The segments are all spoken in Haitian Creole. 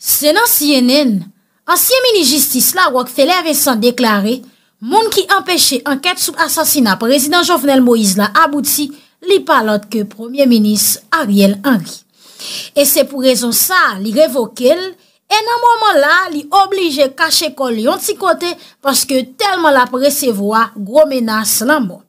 Senans Yenen, ansyen mini-jistis la wak feler ve san deklarè, moun ki empèche anket soub asasina prezident Jovenel Moïse la abouti, li palote ke premier-ministre Ariel Henry. E se pou rezon sa, li revokel, e nan mouman la, li oblige kache kon li yon ti kote, paske telman la presevoa, gro menas lan bon.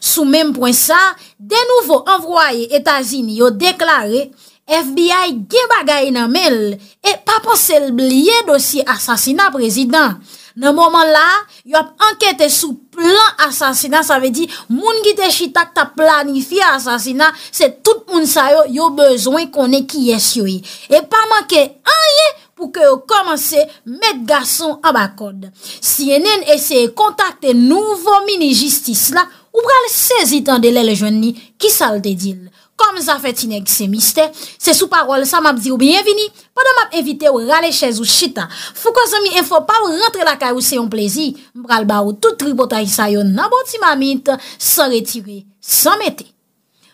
Sou mèm poen sa, denouve envoye Etasini yo deklarè, FBI ge bagay nan mel, e pa pa sel blye dosi asasina prezident. Nan moman la, yo ap ankete sou plan asasina, sa ve di moun gite chitak ta planifi asasina, se tout moun sayo yo bezwen konen ki yes yoy. E pa manke anye pou ke yo komanse met gason abakod. Si yenen ese kontakte nouvo mini-jistis la, ou pral sezi tan dele le jwen ni, ki sal te dil? Kom zafet inek se miste, se sou parol sa map di ou bienvini, padan map evite ou rale chèz ou chita. Fou kwa zami enfo pa ou rentre la kay ou se yon plezi, mbral ba ou tout tri bota isayon naboti mamint, se retire, se mette.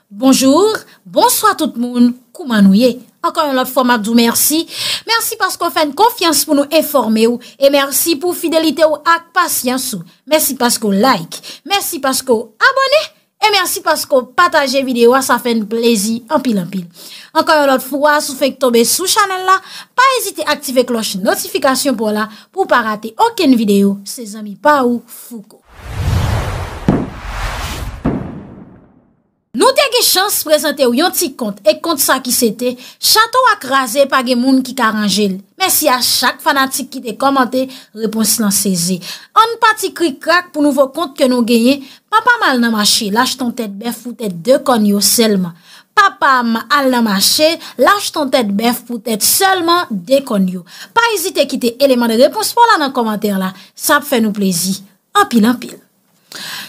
Bonjour, bonsoit tout moun, koumanouye. Akon yon lot format d'ou mersi. Mersi paskou fèn konfians pou nou enforme ou, e mersi pou fidelite ou ak pasyans ou. Mersi paskou like, mersi paskou abone. E mersi pasko pataje videwa, sa fe nplezi anpil anpil. Anko yon lot fwa sou fek tobe sou chanel la, pa ezite aktive kloche notifikasyon pou la pou pa rate oken videyo se zami pa ou fuko. Nou te ge chans prezante ou yon ti kont e kont sa ki sete, chato akraze pa ge moun ki karanjel. Mersi a chak fanatik ki te komante, reponsi lan seze. An pati kri krak pou nouvo kont ke nou genye, papam al namache, lache ton tet bef pou tet de konyo selman. Papam al namache, lache ton tet bef pou tet selman de konyo. Pa ezite ki te eleman de reponsi pou lan nan komante la. Sa pe fe nou plezi. An pil an pil.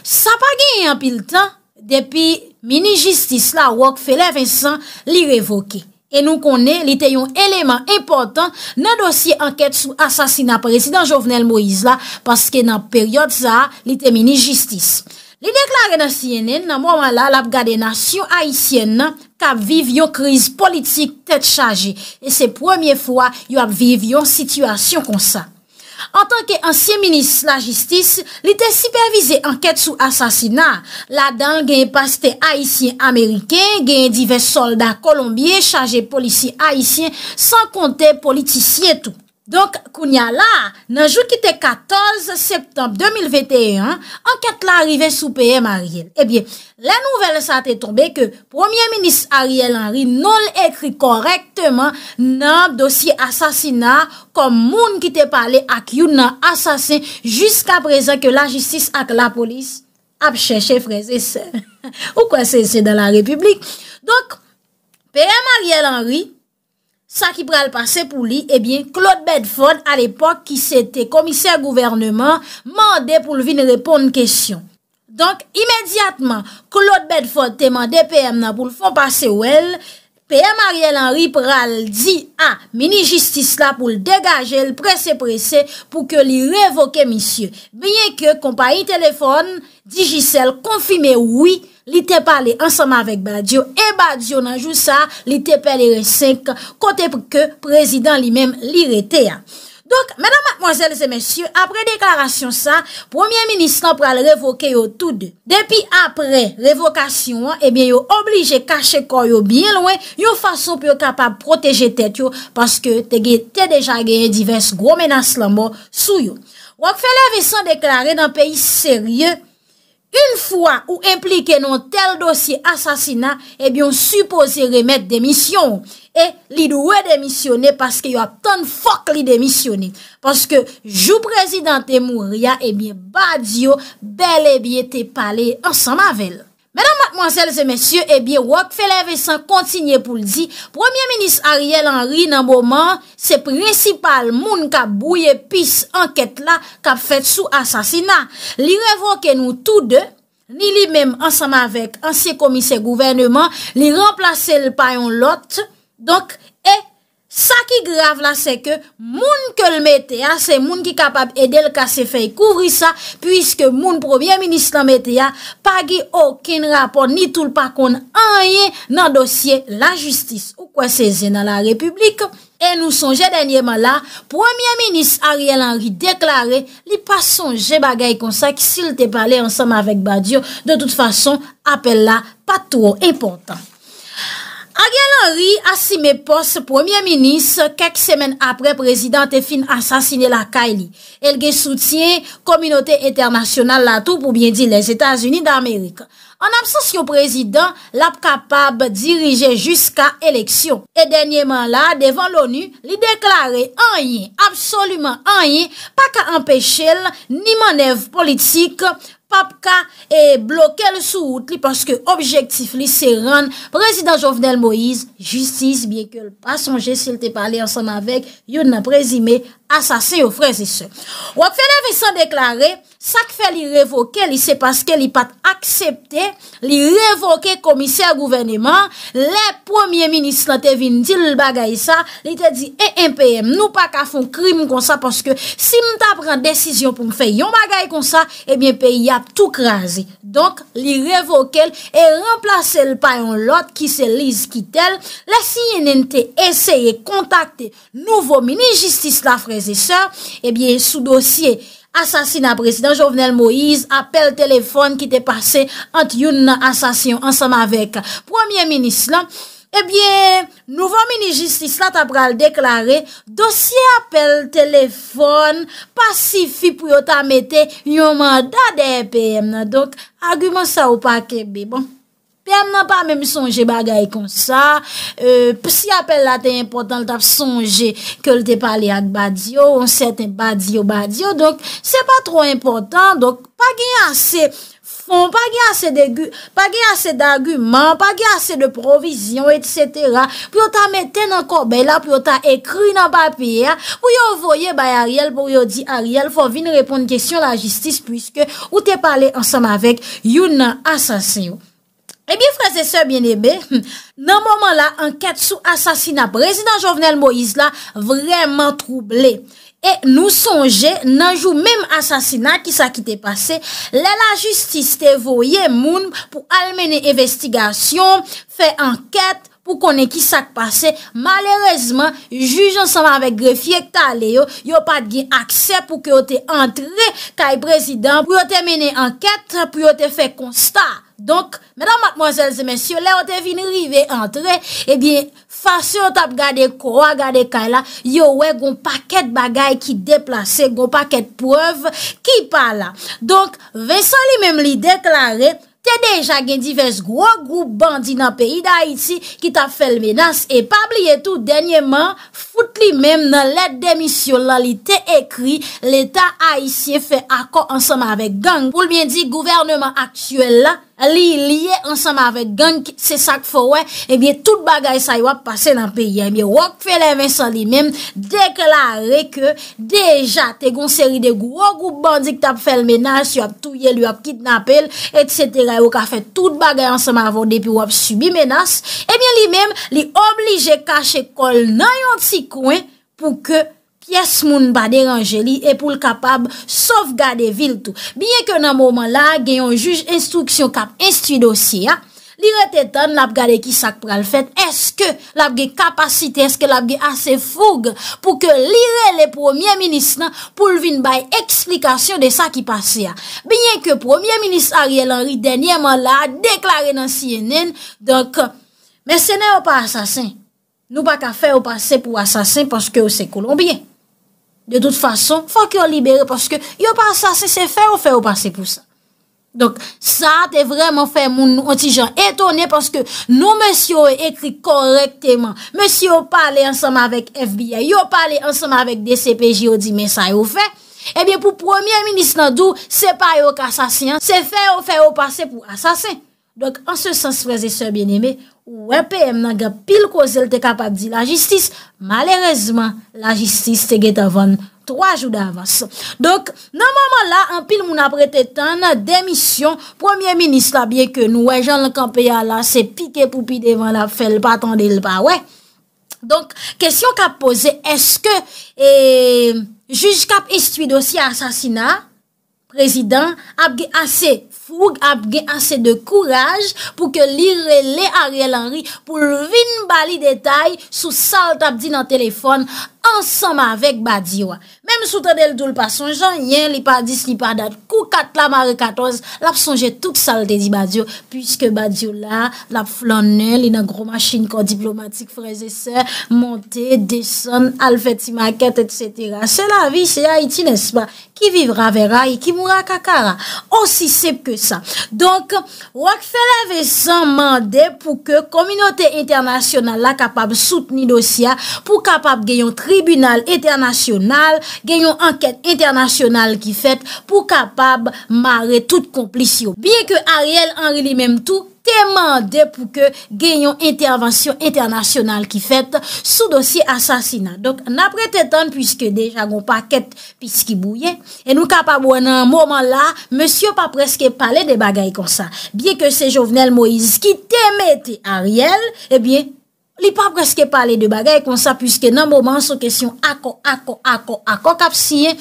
Sa pa genye an pil tan depi Mini-justis la wak fele Vincent li revoke. E nou konen li te yon eleman important nan dosye anket sou asasina prezident Jovenel Moïse la paske nan peryot za li te mini-justis. Li dek la renasyenen nan mwaman la la ap gade nasyon Haitien nan kap viv yon kriz politik tet chaje. E se premier fwa yon ap viv yon situasyon konsa. En tanke ansyen minis la jistis, li te sipervise anket sou asasina. La dan genye paste Haitien-Ameriken, genye dive soldat Kolombien, chaje polisi Haitien, san konte politisye tout. Donk, kounya eh la, nanjou ki te 14 septembe 2021, anket la rive sou PM Ariel. Ebyen, la nouvel sa te tombe ke Premier Minist Ariel Henry non l ekri korekteman nan dosye asasina kom moun ki te pale ak yon nan asase jiska prezen ke la jistis ak la polis ap cheche freze se. Ou kwa se se dan la republik. Donk, PM Ariel Henry Sa ki pral pase pou li, ebyen, Claude Bedford, al epok ki se te komiser gouvernement, mande pou li vin repon n kesyon. Donk, imediatman, Claude Bedford te mande PM nan pou li fon pase ou el, PM Ariel Henry pral di, a, ah, mini-justice la pou li degaje, li prese-prese pou ke li revoke misye. Beye ke kompanyi telefon, dijise l konfime oui, Li te pale ansama vek Badiou E Badiou nanjou sa li te pale re 5 Kote peke prezidant li menm li rete ya Donk, menan matmozèl zè mèsyou Apre deklarasyon sa Premier ministre nan prele revoke yo tout de Depi apre revokasyon Ebyen yo oblige kache koy yo biye lwen Yo fason pe yo kapab proteje tèt yo Paske te gen te deja gen Diverse gwo menas la mò sou yo Wak fele ve san deklaré Nan peyi seryeu Un fwa ou implike nou tel dosye asasina, ebyon eh supose remet demisyon. E li dwe demisyon e paske yo ap ton fok li demisyon e. Paske jou prezident e Mouria ebyen eh badyo bel ebyen te pale ansan mavel. Menan matmanzèl zè mèsyè, ebyè wak fè lè vè san kontinye pou l'di, Premier Ministre Ariel Henry nan mouman, se precipal moun kap bouye pis anket la kap fèt sou asasina. Li revonke nou tout de, li li mèm ansama vek ansye komise gouvernement, li remplase l'payon lot, donk, Sa ki grav la se ke moun ke l mette a, se moun ki kapab edel ka se fey kouri sa, pwiske moun premier minis la mette a, pagi okin rapor ni toul pa kon anye nan dosye la justis. Ou kwa se ze nan la republik, en nou sonje denye man la, premier minis Ariel Henry deklare li pasonje bagay kon sa ki sil te pale ansam avek badyo, de tout fason apel la patro importan. Ariel Henry a sime pos Premier Minis kek semen apre prezident Tefine a sasine la Kayli. El ge soutien kominote eternasyonal la tou pou bien di les Etats-Unis d'Amerika. En absens yo prezident, l ap kapab dirije jiska eleksyon. E denyeman la, devan l'ONU, li deklare anye, absolument anye, pa ka empeshe l ni manev politik... Papka e bloke le sou out li, paske objektif li se ren. Prezident Jovenel Moïse, justice, byè ke l'pasonje, se l'te pale ansanm avèk, yon nan prezime, a sa se yo freze se. Wak fè devè san deklare, sak fè li revoke li se paske li pat aksepte, li revoke komise a gouvernement, le premier ministre la te vin di l bagaye sa, li te di, e eh, eh, mpm, nou pa ka fon krim kon sa, paske si mta pran desisyon pou mfe yon bagaye kon sa, ebyen eh pe yap tout kranze. Donk, li revoke e remplace l payon lot ki se lise ki tel, la si yon ente eseye kontakte nouvo mini justice la freze Ebyen, eh sou dosye, asasina presidant Jovenel Moïse, apel telefon ki te pase ant yon asasyon ansam avek. Premier minis lan, ebyen, eh nouvo mini justis la tabral deklare, dosye apel telefon, pasifi pou yo ta mette yon manda de EPM nan. Dok, agumen sa ou pa kebi, bon. pi am nan pa mèm sonje bagay kon sa, euh, si apèl la te importan, le tap sonje ke l te pale ak badyo, on se te badyo, badyo, donk se pa tro importan, donk pa gen ase fon, pa gen ase degu, pa gen ase daguman, pa gen ase de provizyon, et cetera, pi yo ta meten an korbe la, pi yo ta ekri nan papye, pou yo voye bay Ariel, pou yo di Ariel, pou yo vin repon kèsyon la jistis, puisque ou te pale ansam avèk, yon nan asasen yo. Ebi, eh freze se, bien ebe, nan moman la, anket sou asasina prezident Jovenel Moïse la, vreman trouble. E nou sonje, nan jou mèm asasina, ki sa ki te pase, lè la justiste voye moun pou al mène evestigasyon, fe anket pou konen ki sa ki pase. Malèrezman, jujonsan avèk grefye kta ale yo, yo pat gen akse pou ki o te antre kaj prezident pou yo te mène anket pou yo te fe konsta. Donk, mèdam matmozèlze mèsyo, lè o te vini rive entre, ebyen, eh fasyon tap gade kwa gade kay la, yo wè goun paket bagay ki deplase, goun paket poev ki pala. Donk, Vincent li mèm li deklare, te deja gen divers gwo gwo bandi nan peyi da Haiti ki tap fel menas, e pabli etou denyèman, fout li mèm nan let demisyon la li te ekri, l'Etat Haitien fe akon ansama avek gang. Poul mèndi, gouvernement aktuel la... Li liye ansama avèk genk se sak fò wè, ebyè tout bagay sa yo ap pase nan peyiè. Ebyè wak fè lè vin sa li mèm deklarè ke deja te gon seri de gwo gwo bandik tap fèl menas, yo ap touyèl, yo ap kitnapèl, etsètera, yo ka fè tout bagay ansama avò depi yo ap subi menas. Ebyè li mèm li oblige kache kol nan yon ti kwen pou ke... Pyes moun ba deranjeli e pou l kapab sovgade vil tou. Biye ke nan mouman la genyon juj instruksyon kap instuid osi ya, li rete tan lap gade ki sak pral fet, eske lap ge kapasite, eske lap ge ase foug pou ke li re le premier minist nan pou l vin bay eksplikasyon de sa ki pase ya. Biye ke premier minist Ariel Henry denye man la deklare nan CNN, donk mersenè ou pa asasen, nou pa ka fe ou pase pou asasen paske ou se kolombien. De tout fason, fòk yon libere, pòske yon pa assasin se fè ou fè ou pasè pou sa. Donk, sa te vreman fè, moun otijan etonè, pòske nou mèsyon e ekri korektèman, mèsyon pa ale ansèm avèk FBI, yon pa ale ansèm avèk DCPJ, yon di men sa yon fè, ebyen pou premier ministre nan dou, se fè ou fè ou pasè pou assasin. Donk, an se sens prezè sè bienemè, Ou epe em nage pil kozel te kap ap di la jistis, malerezman la jistis te get avan 3 jou de avans. Donk nan maman la, an pil moun ap rete tan, demisyon, Premier Ministre la bie ke nou e jan l kampia la se pike poupi devan la fel patande l pa we. Donk, kesyon kap pose, eske, e, juj kap istu dosi asasina, Prezident, ap ge ase? Foug ap gen anse de kouraj pou ke li rele a rel anri pou lvin bali detay sou salt ap di nan telefon anri. ansama avèk badiwa. Mèm sou tanèl doul pasonjan, yè, li pa 10, li pa dat, kou 4, la mare 14, lap sonje tout salte di badiwa, pwiske badiwa la, lap flanè, li nan gro machin kon diplomatik, freze se, monte, deson, alfè ti makèt, etc. Se la vi, se ya iti nesma, ki vivra vera, e ki moura kakara. On si sep ke sa. Donk, wak fè la ve san mandè, pou ke kominote internasyonal la kapab soutni dosya, pou kapab genyon tri, tribunal internasyonal, genyon anket internasyonal ki fet pou kapab mare tout komplisyon. Biye ke Ariel Henry li mem tou temande pou ke genyon intervansyon internasyonal ki fet sou dosye asasina. Donk napre te ton pwiske deja goun pa ket pwiske bouye, e nou kapab wane an mouman la, monsyo pa preske pale de bagay kon sa. Biye ke se jovenel Moise ki temete Ariel, e biye, Li pa preske pale de bagay kon sa pwiske nan moman sou kesyon akon, akon, akon, akon kap siye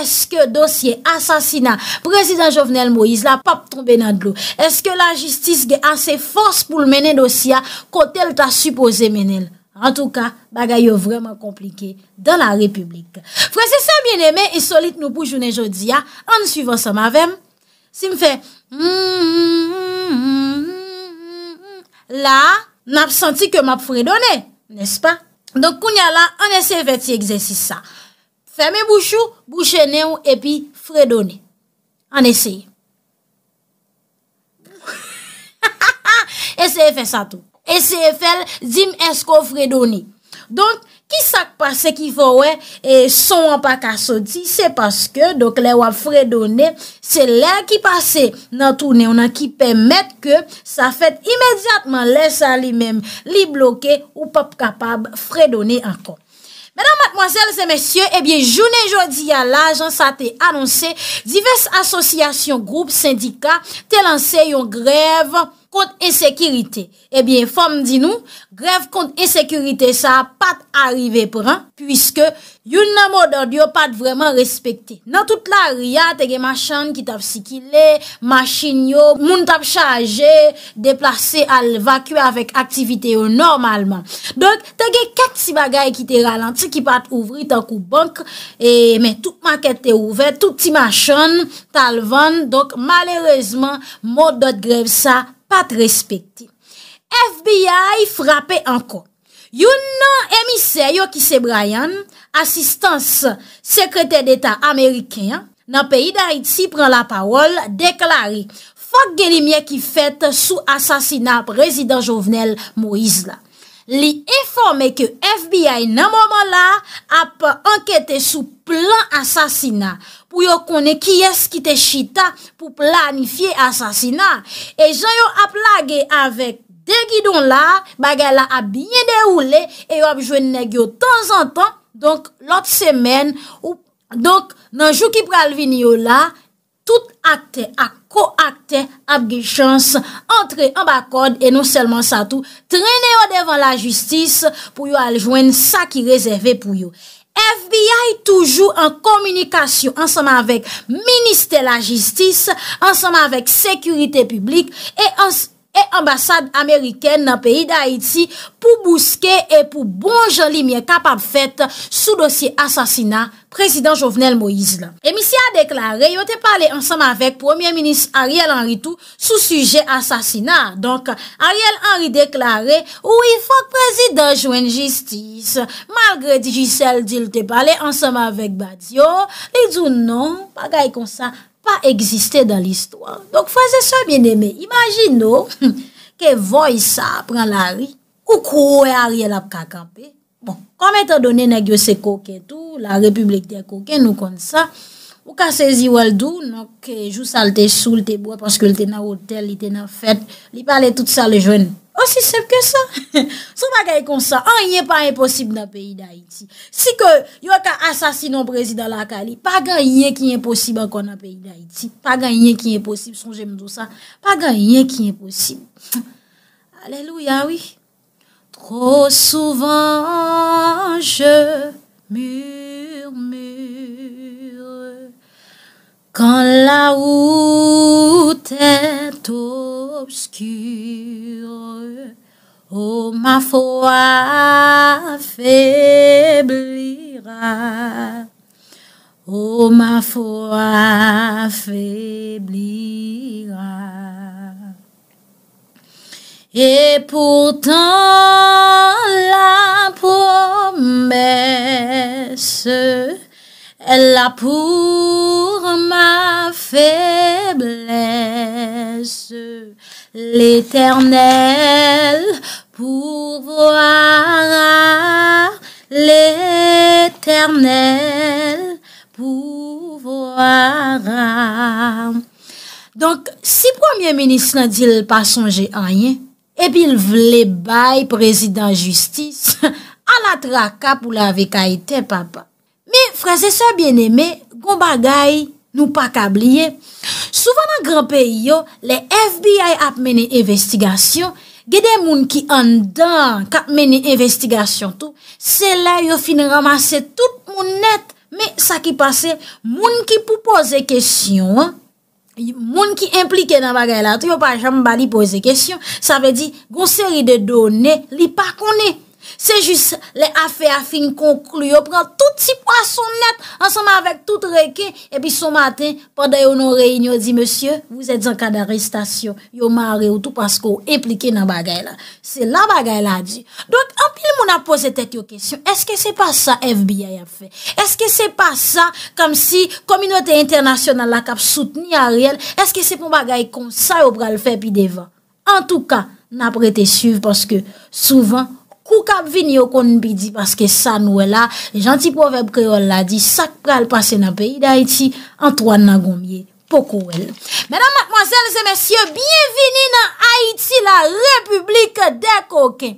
eske dosye asasina prezident Jovenel Moïse la pap ton benadlo. Eske la jistis ge ase fos pou l menen dosya kote l ta supose menel. En tou ka, bagay yo vreman komplike dan la republik. Fwese sa mweneme e solit nou pou jounen jodi ya, an n suyvan sa mavem. Si m fe la N ap senti ke map fredone. N espa. Don koun ya la. An eseye fè ti egzèsis sa. Fèmè bouchou. Bouchè neon. Epi fredone. An eseye. Eseye fè sa tou. Eseye fè. Zim esko fredone. Don koun ya la. Ki sak pase ki fowe e son wapak asodi, se paske, dok le wap fredone, se lè ki pase nan toune, ou nan ki pèmèd ke sa fèt imèdiatman lè sa li mèm li bloke ou pap kapab fredone ankon. Mèdan matmoazèl zè mèsyè, ebyè, eh jounè jodi ya la, jan sa te anonsè, divès asosyasyon, groupe, syndika, te lansè yon grevè, kont e sekirite. Ebyen, eh fom di nou, grev kont e sekirite sa pat arrive pran, pwiske yon nan modot yo pat vreman respekte. Nan tout la riyan, tege machan ki tap sikile, machin yo, moun tap chaje, deplase al vakwe avèk aktivite yo normalman. Donk, tege ket si bagay ki te ralanti, ki pat ouvri tak ou bank, e men tout maket te ouve, tout ti machan talvan, donk, malerezman, modot grev sa... Pat respekti, FBI frape anko. Yon nan emisey yo ki se Brian, asistans sekrete d'Etat Ameriken, nan peyi da Itsi pran la parol, deklari, fok geni mye ki fet sou asasina prezident jovenel Moïse la. Li informe ke FBI nan momon la ap anketen sou plan asasina pou yo kone ki yes ki te chita pou planifiye asasina. E zan yo ap lage avek de gidon la, baga la ap bine de oule, e yo ap jwen neg yo tan zan tan, donk lot semen, donk nan jou ki pral vini yo la, tout akte a ko akte ap ge chans entre an bakod, e nou selman sa tou trene yo devan la justis pou yo aljwen sa ki rezerve pou yo. FBI toujou an komunikasyon anseman avèk Ministè la justice, anseman avèk Sekurite publik, e anseman E ambasade Ameriken nan peyi da Haiti pou bouske e pou bon joli miye kapap fet sou dosye asasina, Prezident Jovenel Moïse la. E misi a deklare, yo te pale ansam avek Premier Minis Ariel Henry tou sou suje asasina. Donk, Ariel Henry deklare, ou i fok prezident jwen justice. Malgre di jisel di l te pale ansam avek Badiou, li doun non, bagay konsa, pa egziste dan l'istwa. Donk fwaze sa mwen eme, imajin nou, ke voy sa, pran la ri, koukou e a ri el ap kakampe. Bon, kom eto donen e gyo se koke tou, la republik de koke nou kon sa, ou ka sezi waldou, nok ke jou salte sou, lte bo, paske lte nan hotel, lte nan fèt, li pale tout sa le jwen nou. aussi oh, simple que ça. n'est bagaille comme ça, rien n'y pas impossible dans le pays d'Haïti. Si que, yon un président la cali pas gagné qui est impossible encore dans le pays d'Haïti. Pas gagné qui est impossible, son tout ça. Pas gagné qui est impossible. Alléluia, oui. Trop souvent, je murmure. Quand la route est tout obscure. Oh, ma foi faiblira, Oh, ma foi faiblira. Et pourtant, la promesse Elle a pour ma faiblesse l'éternel pouvoir, l'éternel pouvoir. Donc, si premier ministre n'a dit l'pasonger a rien, et puis l'vle baye président justice, a la traca pou l'avek a été papa. Mi fraze sa bien eme, goun bagay nou pa kabliye. Souvan nan gran peyo, le FBI ap mene investigasyon, gede moun ki an dan kap mene investigasyon tou, se la yo fin ramase tout moun net, mi sa ki pase, moun ki pou pose kesyon, moun ki implike nan bagay la, tou yo pa jam bali pose kesyon, sa ve di goun seri de done li pa kone. Se jis le afe afin konklu yo pran touti po a son net ansanman avèk tout reke epi son maten, pande yo non reynyo, di, monsye, vous etes en kade arrestasyon, yo mare ou tout pasko implike nan bagay la. Se lan bagay la di. Donk, anpil moun apose tet yo kesyon, eske se pa sa FBI ap fe? Eske se pa sa kam si Komunote Internasyonal lakap soutenye a riyel, eske se pon bagay kon sa yo pran le fe epi devan? An tou ka, nan prete suv paske souvan Ou kap vin yo konn bi di paske sa noue la, janti poveb kreol la di, sak pral pase nan peyi de Haiti, antoan nan gomye, pokou el. Mèdam matmazèl, zè mèsyè, biye vini nan Haiti la, republik de koken.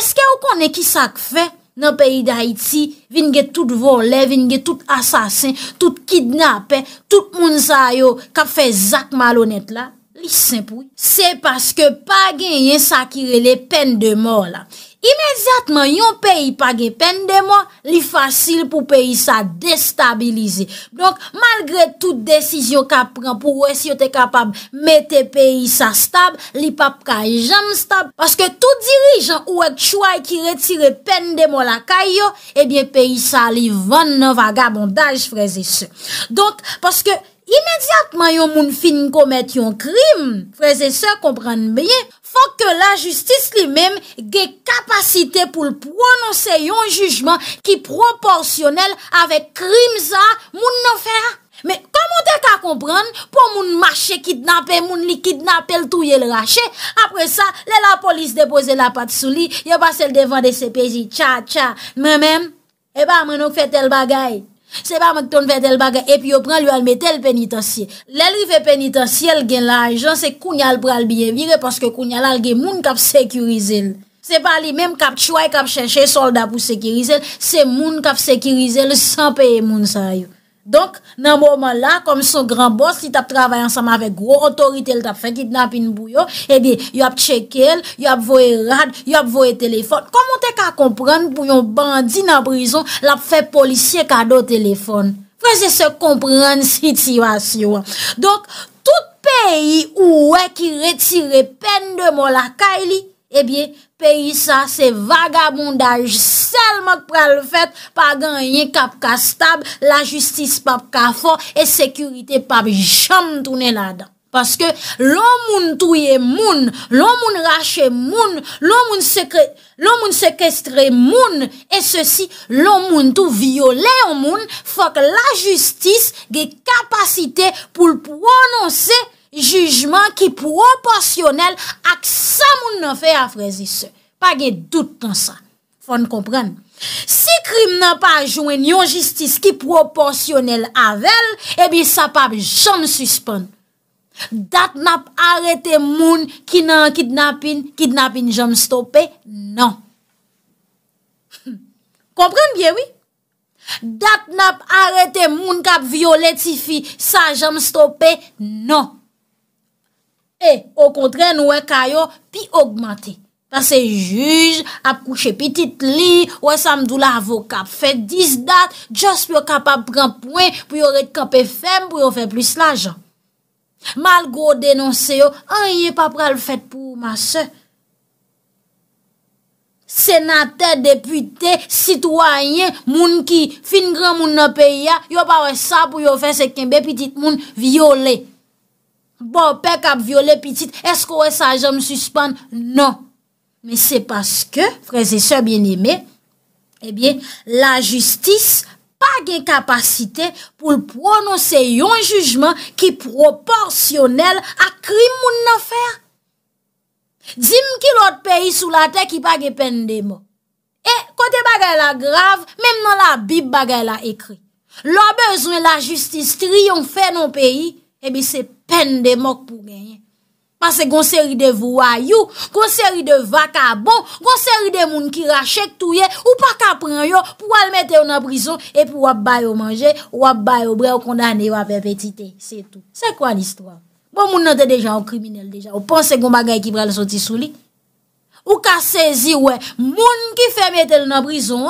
Eske ou konnen ki sak fe nan peyi de Haiti, vinge tout vole, vinge tout asasin, tout kidnap, tout moun zayou, kap fe zak malonet la? Li senpou, se paske pa gen yen sakire le pen de mor la. imediatman yon peyi page pende mo, li fasil pou peyi sa destabilize. Donk, malgre tout desizyon ka pren pou wè si yo te kapab mette peyi sa stab, li pap ka jam stab, paske tout dirijan ou ek chouay ki retire pende mo la kay yo, ebyen peyi sa li vann nan vagabondaj freze se. Donk, paske imediatman yon moun fin komet yon krim, freze se, komprende bie, Fok ke la justis li mem ge kapasite pou l prononse yon jujman ki proporsyonel avek krim za moun nou fer. Me komon dek a kompran pou moun mache kidnapè, moun likidnapè, l touye l rache. Apre sa, le la polis depose la pat sou li, yo ba sel devande se peji. Tcha, tcha, men men, e ba moun nou fete l bagay. Se pa mèk ton fè tel bagè, epi yo pran lyo anmè tel penitansye. Lè lè fè penitansye, el gen la ajan, se kounyal pral biye vire, paske kounyal al gen moun kap sekirize lè. Se pa li mèm kap tchouay kap chèche solda pou sekirize lè, se moun kap sekirize lè san peye moun sa yon. Donk nan mouman la, kom son gran boss li tap travay ansama vek gro, otorite li tap fek, gid nap in bouyo, ebi, yo ap chekel, yo ap voye rad, yo ap voye telefon. Koman te ka komprende bouyon bandi nan prizon la fek policye ka do telefon? Fwese se komprende sitivasyon. Donk, tout peyi ouwe ki retire pen de mou la ka ili, ebi, eh Peyi sa se vagabondaj sel mak pral fet pa ganyen kap kastab la justis pap ka for e sekurite pap jantounen adan. Paske loun moun touye moun, loun moun rache moun, loun moun sekestre moun e se si loun moun tou viole yon moun fok la justis ge kapasite pou prononse moun. Jujman ki proporsyonel ak sa moun nan fe afrezi se. Pa ge doutan sa. Fon kompren. Si krim nan pa ajoen yon jistis ki proporsyonel avel, ebi sa pap jom suspon. Dat nap arete moun ki nan kidnapping, kidnapping jom stoppe, non. Kompren bien, oui? Dat nap arete moun kap violetifi sa jom stoppe, non. E, ou kontre nou e kayo, pi augmante. Pase juj, ap kouche pitit li, ou e samdou la avokap, fet dis dat, jos pou yo kapap pranpwen, pou yo rekap e fem pou yo fe plus la jan. Malgo denonse yo, an ye pap pral fet pou masen. Senater, depute, sitwanyen, moun ki fin gran moun na peya, yo pa we sa pou yo fe se kenbe pitit moun viole. Bon, pek ap viole pitit, esko wè sa jom suspande? Non. Men se paske, freze se eh bien ime, ebyen, la justis pa gen kapasite pou l prononse yon jujman ki proporsyonel a krim moun nan fèr. Dzim ki lot peyi sou la te ki pa gen pen de mo. E, kote bagay la grav, mem nan la bib bagay la ekre. Lo bezwen la justis triyon fè nan peyi, ebi eh se pen de mok pou genyen. Pase gonseri de vouayou, gonseri de vakabon, gonseri de moun ki rachek touye, ou pa kapren yo pou al mette ou nan prison, e pou wap bay ou manje, wap bay ou bre ou kondane, wap epetite, se tout. Se kwa l'histoire? Bon moun nan te dejan o kriminele dejan, ou panse goun bagay ki bre al soti souli, ou ka sezi we, moun ki fe mette ou nan prison,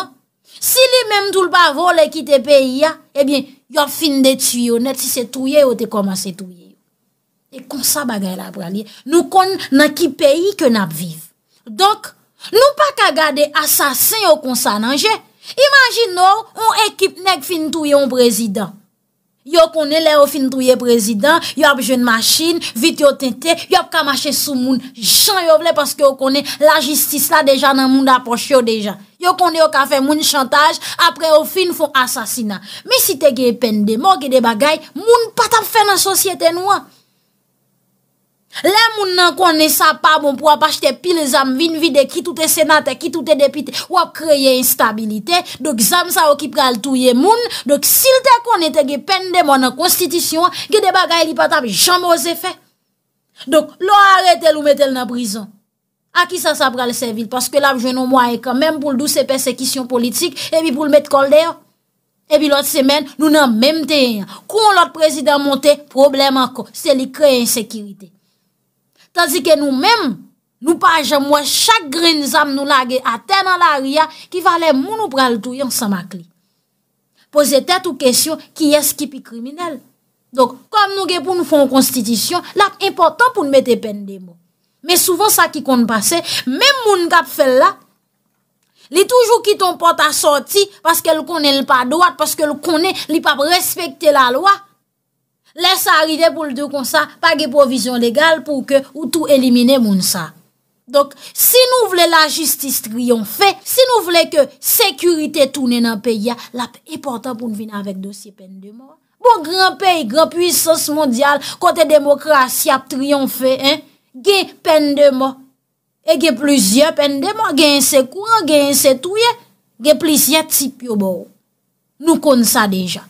si li menm toul pa vol e kite peyi ya, ebi, eh Yo fin de tuyo net si se touye ou te koman se touye. E konsa bagay la pralye. Nou kon nan ki peyi ke nap viv. Donk nou pa kagade asasen yo konsa nanje. Imagine nou ou ekip nek fin touye ou prezident. Yo konen le ou fin touye prezident. Yo ap jen masin, vit yo tente. Yo ap kamache sou moun. Jant yo vle paske yo konen la jistis la dejan nan moun aposho dejan. yo konde yo ka fè moun chantaj, apre ou fin fò asasina. Mi si te ge pen de mò, ge de bagay, moun patap fè nan sosyete nou an. Le moun nan kone sa pa, moun pou apache te pil zam, vin vide, ki toute senate, ki toute depite, wap kreye instabilite, dok zam sa o ki pral touye moun, dok sil te kone te ge pen de mò nan konstitisyon, ge de bagay li patap, jam ose fè. Dok lo arete lou metel nan prizon. A ki sa sa pral se vil? Paske la vje nou mwa e kamem pou l'dou se persekisyon politik e bi pou l'met kolde yo. E bi l'ot semen nou nan mem te yon. Kou l'ot prezident monte, problem akon. Se li kreye insekirite. Tazi ke nou men, nou pa jen mwen chak grin zanm nou la ge a ten an la ria ki vale moun nou pral tou yon samak li. Poze tet ou kesyon ki es ki pi kriminel. Donk, kom nou ge pou nou fon konstitisyon, la m important pou nou mette pen de moun. Mè souvan sa ki konn passe, mèm moun kap fèl la, li toujou ki ton pot a sorti, paske li konnen li pa doat, paske li konnen li pa respecte la loa, lè sa haride pou l'dou kon sa, pa ge pou vizyon legal pou ke ou tou elimine moun sa. Donk, si nou vle la justice triyon fè, si nou vle ke sekurite tounen nan peyi, la peyi portan pou nou vin avèk dosye pen de mò. Bon, gran peyi, gran puissance mondial, kote demokrasi ap triyon fè, hein, Ge pende mo, e ge plisye pende mo, gen se kouan, gen se touye, ge plisye tipyo bo. Nou kon sa deja.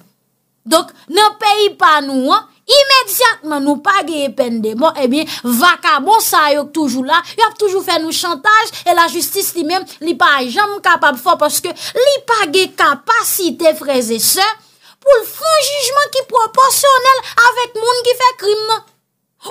Donk, nan peyi pa nou an, imediatman nou pa ge pende mo, e bin, vaka bon sa yo k toujou la, yo ap toujou fe nou chantage, e la justis li men, li pa jam kapab fo, poske li pa ge kapasite freze se, pou l'fon jujman ki proporsyonel avet moun ki fe krimman.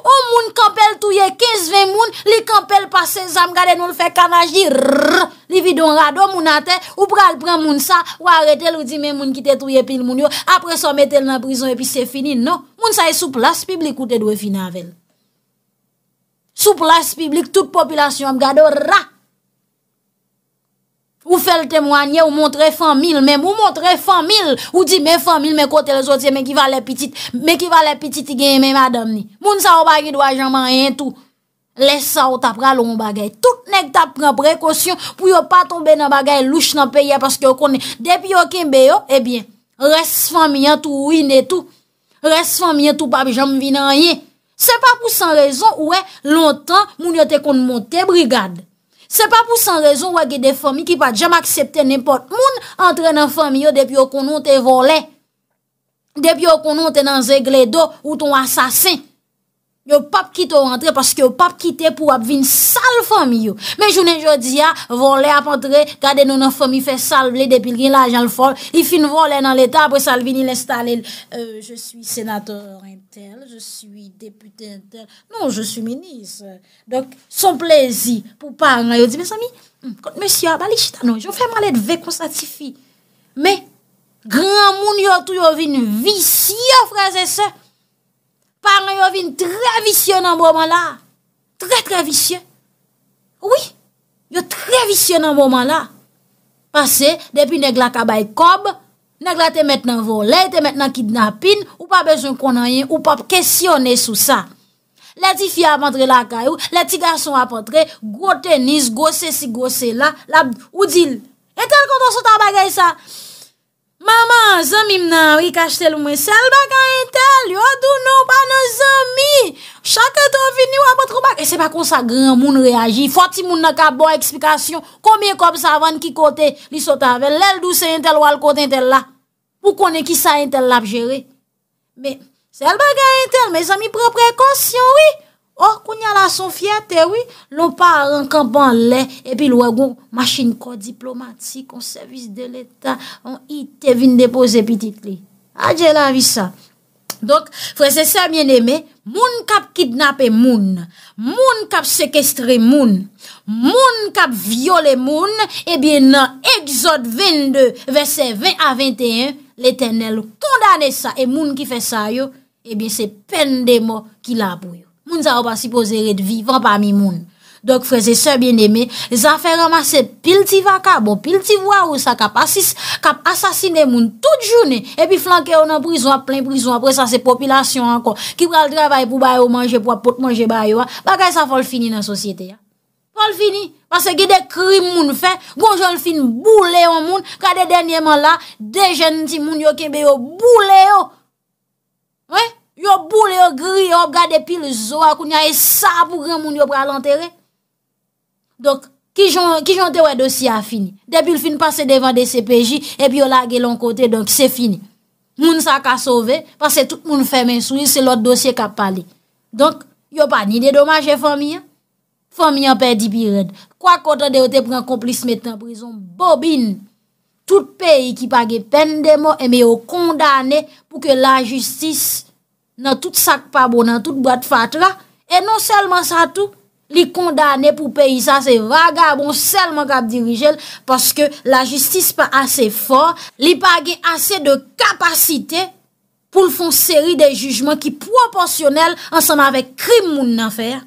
Ou moun kampel touye 15-20 moun, li kampel pa 16 amgade nou l fe kavaji, rrrr, li vidon rado moun ate, ou pral pran moun sa, ou aretel ou di men moun kite touye pil moun yo, apre so metel nan prizon epi se finin, non? Moun sa e sou plas publik ou te dwe finavel. Sou plas publik, tout populasyon amgade, rrrr, rrrr. Ou fèl témoanyè, ou montre fèmil mèm, ou montre fèmil, ou di mè fèmil mè kote lè zòtè, mè ki va lè piti, mè ki va lè piti ti gen mè mèm adam ni. Moun sa ou bagi dwa janman yè tout. Lè sa ou tap pral ou mou bagay. Tout nèk tap pran prekosyon pou yo pa tombe nan bagay louch nan peyè paske yo konè. Depi yo ken beyo, ebyen, eh res fèmil yè tout ou inè tout. Res fèmil yè tout pa bi janm vina yè. Se pa pou san rezon ouè lontan moun yo te kon mou te brigade. Se pa pou san rezon wage de fami ki pa jam aksepte nipot moun antre nan fami yo depi yo konon te vole. Depi yo konon te nan zegle do ou ton asasin. Yo pape kite ou rentre, paske yo pape kite pou ap vin sal fomi yo. Men jounen jodi ya, volen ap rentre, kade nou nan fomi, fe sal vle depilgin la jan l fol, i fin volen nan l etat, apre sal vini l estal euh, el. Je sou senator intel, je sou depute intel, non, je sou minis. Donk, son plezi pou pan, yo di, mes ami, kont monsi ya, bali chita nou, yo fe malet vekons atifi. Men, gran moun yo tou yo vin, vi si yo fraze se, Paran yo vin tre visye nan mouman la. Tre, tre visye. Ouwi, yo tre visye nan mouman la. Pase, depi negla kabay kob, negla te met nan vole, te met nan kidnapin, ou pa bejoun konanyen, ou pa p'kesyonne sou sa. Le ti fia a mandre la kayou, le ti garson a patre, gwo tenis, gwo se si gwo se la, la ou dil. E tel konton sou tabay gay sa? Maman, zanmim nan, wik ashtel mwen, sel bagay entel, yo adou nou pa nan zanmi, chak eto vini wapotro bagay, e se pa konsagran moun reagi, foti moun nan ka bon eksplikasyon, komye kop savan ki kote li sotave, lel dou se entel wal kote entel la, pou kone ki sa entel lap jere, men, sel bagay entel, men zanmi pre prekonsyon wik, Or, oh, kou nye la son fiyate, lou pa an kampan le, epi lou agon, machin ko diplomatik, an servis de letan, an ite vin depoze pitit li. Adje la vi sa. Donk, fwese sa mwen eme, moun kap kidnap e moun, moun kap sekestre moun, moun kap viole moun, epi eh nan exot 22, verse 20 a 21, l'Eternel kondane sa, e moun ki fe sa yo, epi eh se pen de mou ki la pou yo. sa ou pa si pose rete vivan pa mi moun. Dok freze se bien eme, zafè ramase pil ti vaka, bon pil ti vwa ou sa kap asis, kap asasine moun tout jounen, epi flanke ou nan prizon, apren sa se popilasyon anko, ki pral travaye pou bayo manje, pou apote manje bayo an, bakay sa fol fini nan sosyete ya. Fol fini, pase ge de krim moun fe, gonjol fin bou leyo moun, kade denyeman la, de jen ti moun yo kebe yo bou leyo. Wey? Yo boule yo gri, yo gade pil zo, akoun ya e sa pou gran moun yo pral enterre. Donk, ki jante wè dosye a fini. Depi l fin pase devan de CPJ, epi yo lage l an kote, donk se fini. Moun sa ka sove, pase tout moun fè men sou, se lot dosye ka pale. Donk, yo pa ni de domaje fòmian. Fòmian perdi pi red. Kwa konta de wote pran komplis metan, prizon bobine. Tout peyi ki page pen de mò, eme yo kondane pou ke la justis nan tout sak pa bonan, tout bat fatra, e non selman sa tou, li kondane pou peyisa se vaga bon selman kap dirijel, paske la justis pa ase for, li page ase de kapasite, pou l fon seri de jujman ki proporsyonel, ansan avek krim moun nan fer.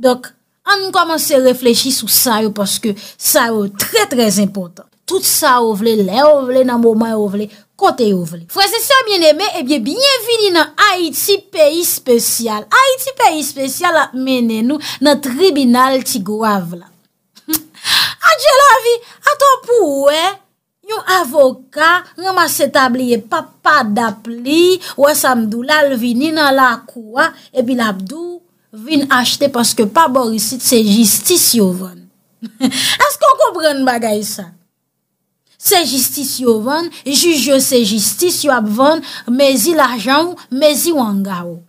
Dok, an komanse reflechi sou sa yo, paske sa yo tre tre impotant. Tout sa yo vle, le yo vle, nan mouman yo vle, Kote yo vle. Fwese eh se a mwen eme, ebye bine vini nan Haiti, peyi spesyal. Haiti, peyi spesyal ap mene nou nan tribunal tigwa vle. Adjela vi, aton pou we? Yon avoka, yon mas etabliye papa dap li, wese amdou lal vini nan la koua, ebye labdou vini achte paske pa borisit se jistis yo vle. As kon kon pren bagay sa? Se jistis yo van, juj yo se jistis yo ap van, mezi la jan ou, mezi wan ga ou.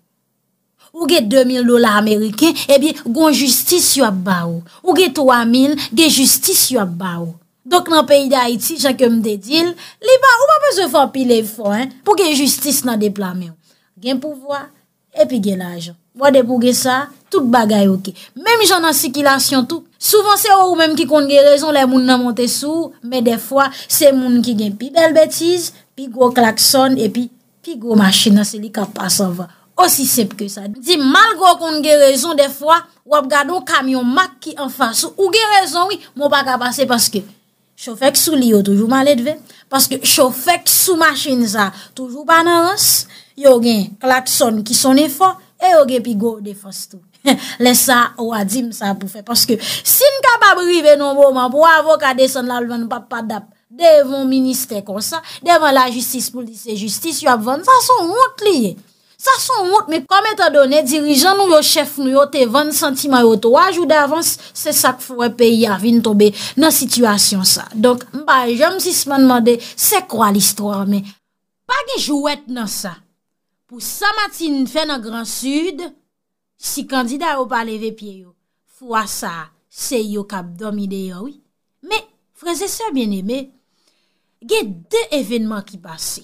Ou ge 2000 dola Amerike, ebi, gon jistis yo ap ba ou. Ou ge 3000, ge jistis yo ap ba ou. Dok nan peyi de Haiti, jakem de dil, li ba ou pa pe se fapile fapil, pou ge jistis nan deplame ou. Gen pouvoi, epi gen lajan. Wade pouge sa, tout bagay ouke. Memi jan ansikilasyon tout. Souvan se ou mèm ki kont ge rezon le moun nan monte sou, mè defwa se moun ki gen pi bel betiz, pi gwo klakson, e pi pi gwo machina se li kapas ava. Osisep ke sa. Di mal gwo kont ge rezon defwa, wap gado kamyon mak ki anfa. Sou ou ge rezon wè, moun pa kapase paske choufèk sou li yo toujou malet ve, paske choufèk sou machin za toujou banan ans, yo gen klakson ki son e fwa, e yo gen pi gwo defas tou. Lè sa wadim sa pou fè. Paske, si n ka pa brive nou bo man, pou avokade san la lwen papadap, devon minister kon sa, devon la justis, pou lise justis, yon ap vwande, sa son wot liye. Sa son wot, me komè te donè, dirijan nou yo chef nou yo te vwande sentima yo to, waj ou de avans, se sa k fwè peyi avin tobe nan situasyon sa. Donk, mba, jom si seman mande, se kwa l'istwa, me, pa ge jwèt nan sa, pou sa matin fè nan Gran Sud, Si kandida ou pa leve pye yo, fwa sa se yo kap domi de yo. Me, freze se bien eme, ge de evenman ki pase.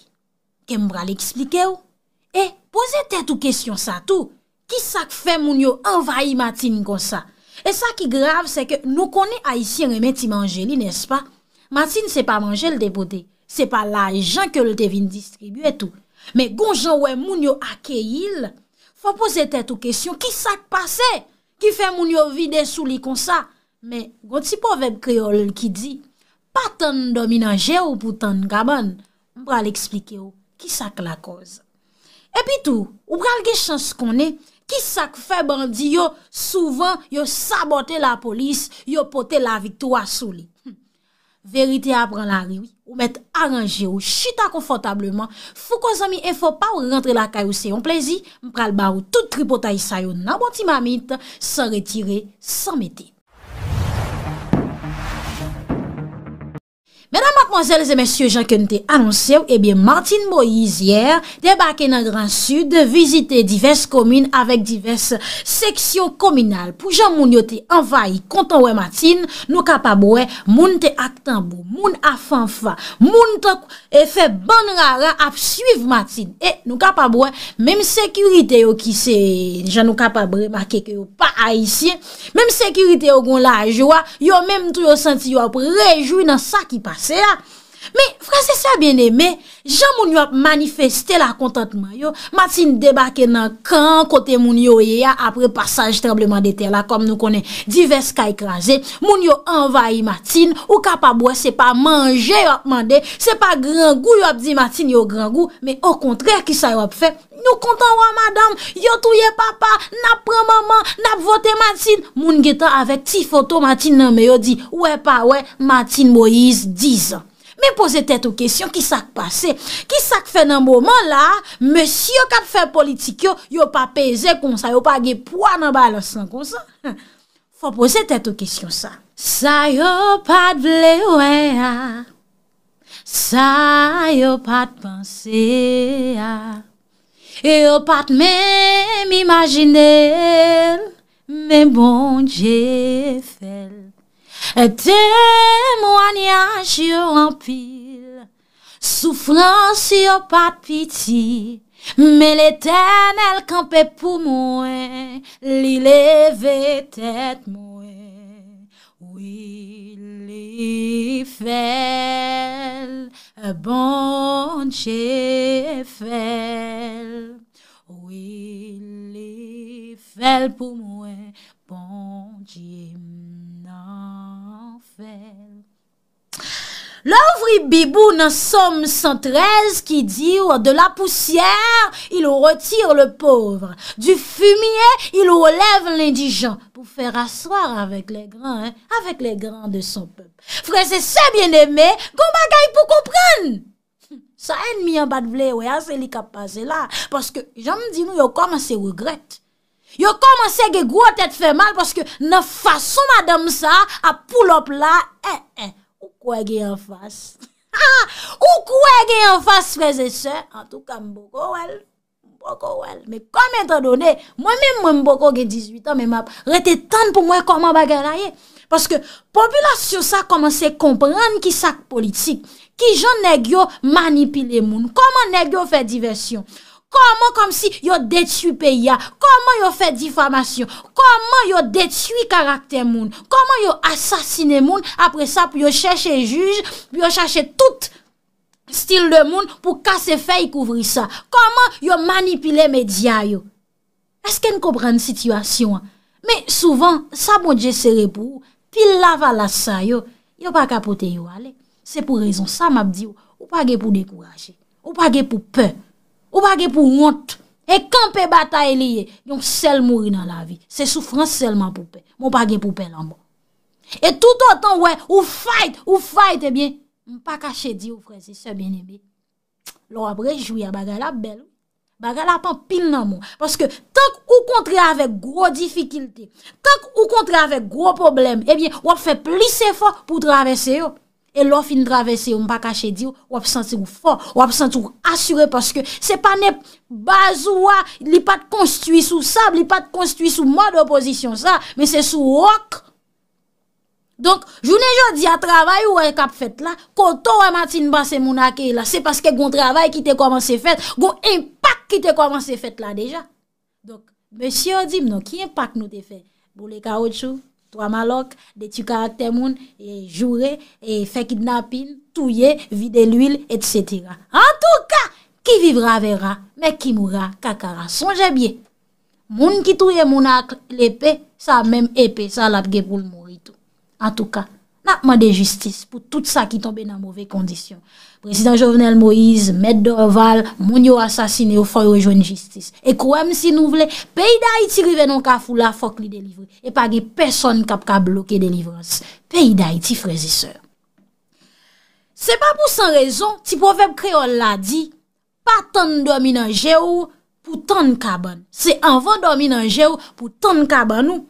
Kembra li eksplike yo? E, pose tet ou kesyon sa tou. Ki sa k fe moun yo envayi Matin kon sa? E sa ki grav se ke nou kone a isi remeti manje li, nes pa? Matin se pa manje l de bode. Se pa la ajan ke l devin distribye tou. Me, kon jan wè moun yo akeyil... Fwa pose tet ou kesyon, ki sak pase ki fe moun yo vide sou li kon sa? Me, gonti pou veb kriol ki di, pa tan dominanje ou pou tan gaban, mbra li eksplike ou, ki sak la koz? E pi tou, mbra li geshan skone, ki sak fe bandi yo souvan yo sabote la polis, yo pote la viktoua sou li? Verite a pran la riwi, ou met aranje ou chita konfotableman, fou kon zami enfo pa ou rentre la kayo se yon plezi, mpral ba ou tout tripotay sayo nan boti mamit, se retire, se mette. Madame, mademoiselles et messieurs gens que nous t'ai annoncé, eh bien, Martine Boïs hier, débarqué dans le Grand Sud, de visiter diverses communes, avec diverses sections communales. Pour gens qui ont été envahis, quand on est matin, nous capaboué, moun te attend, moun a fanfan, moun te fait bon rara, ap suiv matin. Et nous capaboué, même sécurité, qui c'est, je ne capaboué, marqué que je ne pas a ici, même sécurité, au gondage, yo a même tout senti, yo a préjoui, nan sa qui passe. Fransese a bien eme, jan moun yo ap manifeste la kontantman yo, matin debake nan kan kote moun yo ye ya apre pasaj trableman de tela kom nou konen divers ka ekraze, moun yo envahi matin, ou kap a boye se pa manje yo ap mande, se pa gran gou yo ap di matin yo gran gou, me o kontre ki sa yo ap fek. Nou kontan wè madame, yo touye papa, nap remaman, nap vote Matin. Moun getan avek ti foto Matin nan me yo di, wè pa wè, Matin, Moïse, dizan. Men pose tèt ou kesyon, ki sak pase? Ki sak fè nan mouman la, mè si yo kat fè politik yo, yo pa peze kon sa, yo pa ge pouan nan ba le san kon sa. Fò pose tèt ou kesyon sa. Sa yo pat ble wè ya, sa yo pat panse ya. Ah. E yo pat mè m'imagine, mè bon dje fel. E temwanyan jyo anpil, soufran si yo pat piti. Mè l'eternel kampe pou mwen, li leve tet mwen. fel, bon che fel, oui li fel pou mwen, bon che mnan fel. Le ouvri bibou nan som 113 Ki di ou de la poussière Il ou retire le pauvre Du fumier il ou lèv l'indijan Pou fè rasswar avèk lè gran Avèk lè gran de son pep Frè se se bien emè Kou bagay pou komprèn Sa en mi an bat vle ou ya Se li kapazè la Paske jan m di nou yo komanse wè gret Yo komanse ge gwo tèt fè mal Paske nan fason madame sa A pou lop la En en Kwa ge yon fase? Ha! Ou kwa ge yon fase preze se? En tou ka m boko wel. M boko wel. Me koment an donè, mwen men m boko ge 18 an, men m ap rete tan pou mwen koman bagay raye. Paske, populasyon sa komanse kompran ki sak politik. Ki joun ne gyo manipile moun. Koman ne gyo fe diversyon? Koman kom si yo detui peya? Koman yo fe difamasyon? Koman yo detui karakter moun? Koman yo asasine moun apre sa pou yo chache juj? Pou yo chache tout stil de moun pou kase fey kouvri sa? Koman yo manipile media yo? Eske n kopran sitwasyon? Me souvan, sa moun dje sere pou ou? Pi la bon valasa yo? Yo pa kapote yo ale? Se pou rezon, sa mabdi yo. Ou pa ge pou dekouraje? Ou pa ge pou pey? Ou bagye pou yont, E kampe bata e liye, Yon sel mouri nan la vi, Se soufran selman pou pe, Moun bagye pou pe nan moun. E tout an tan wè, Ou fayt, ou fayt, Ebyen, eh moun pa kache di ou frezi, Se ben ebi, Lò ap rejouyè, bagye la bel, Bagye la pan pil nan moun, Paske, tank ou kontre avek gro difikilte, Tank ou kontre avek gro problem, Ebyen, eh wap fè plis efor pou travesse yo. Oh. E lo fin dravese ou mba kache di ou, wap senti ou fò, wap senti ou asyre paske se pa ne bazou wap, li pat konstuit sou sab, li pat konstuit sou mod oposisyon sa, men se sou wak. Donk, jounen jò di a travay ou wè kap fèt la, koto wè matin ba se mounake la, se paske goun travay ki te komanse fèt, goun impak ki te komanse fèt la deja. Donk, mèsyon di mnon ki impak nou te fèt, bou le kaoutchou? To a malok, de tuka ak temoun, joure, fekid napin, touye, vide l'uil, et setira. An touka, ki vivra vera, me ki moura, kakara, sonje bie. Moun ki touye moun ak lepe, sa mèm epe, sa labge boul mou itou. An touka. apman de jistis pou tout sa ki tombe nan mouve kondisyon. Prezident Jovenel Moïse, Med Dorval, moun yo asasine ou foy rejon jistis. E kouem si nou vle, peyi da iti rive non ka fou la fok li delivre. E pa ge person kap ka blokke delivrance. Peyi da iti freziseur. Se pa pou san rezon, ti profep kreol la di, pa ton do minan je ou pou ton kaban. Se an van do minan je ou pou ton kaban ou.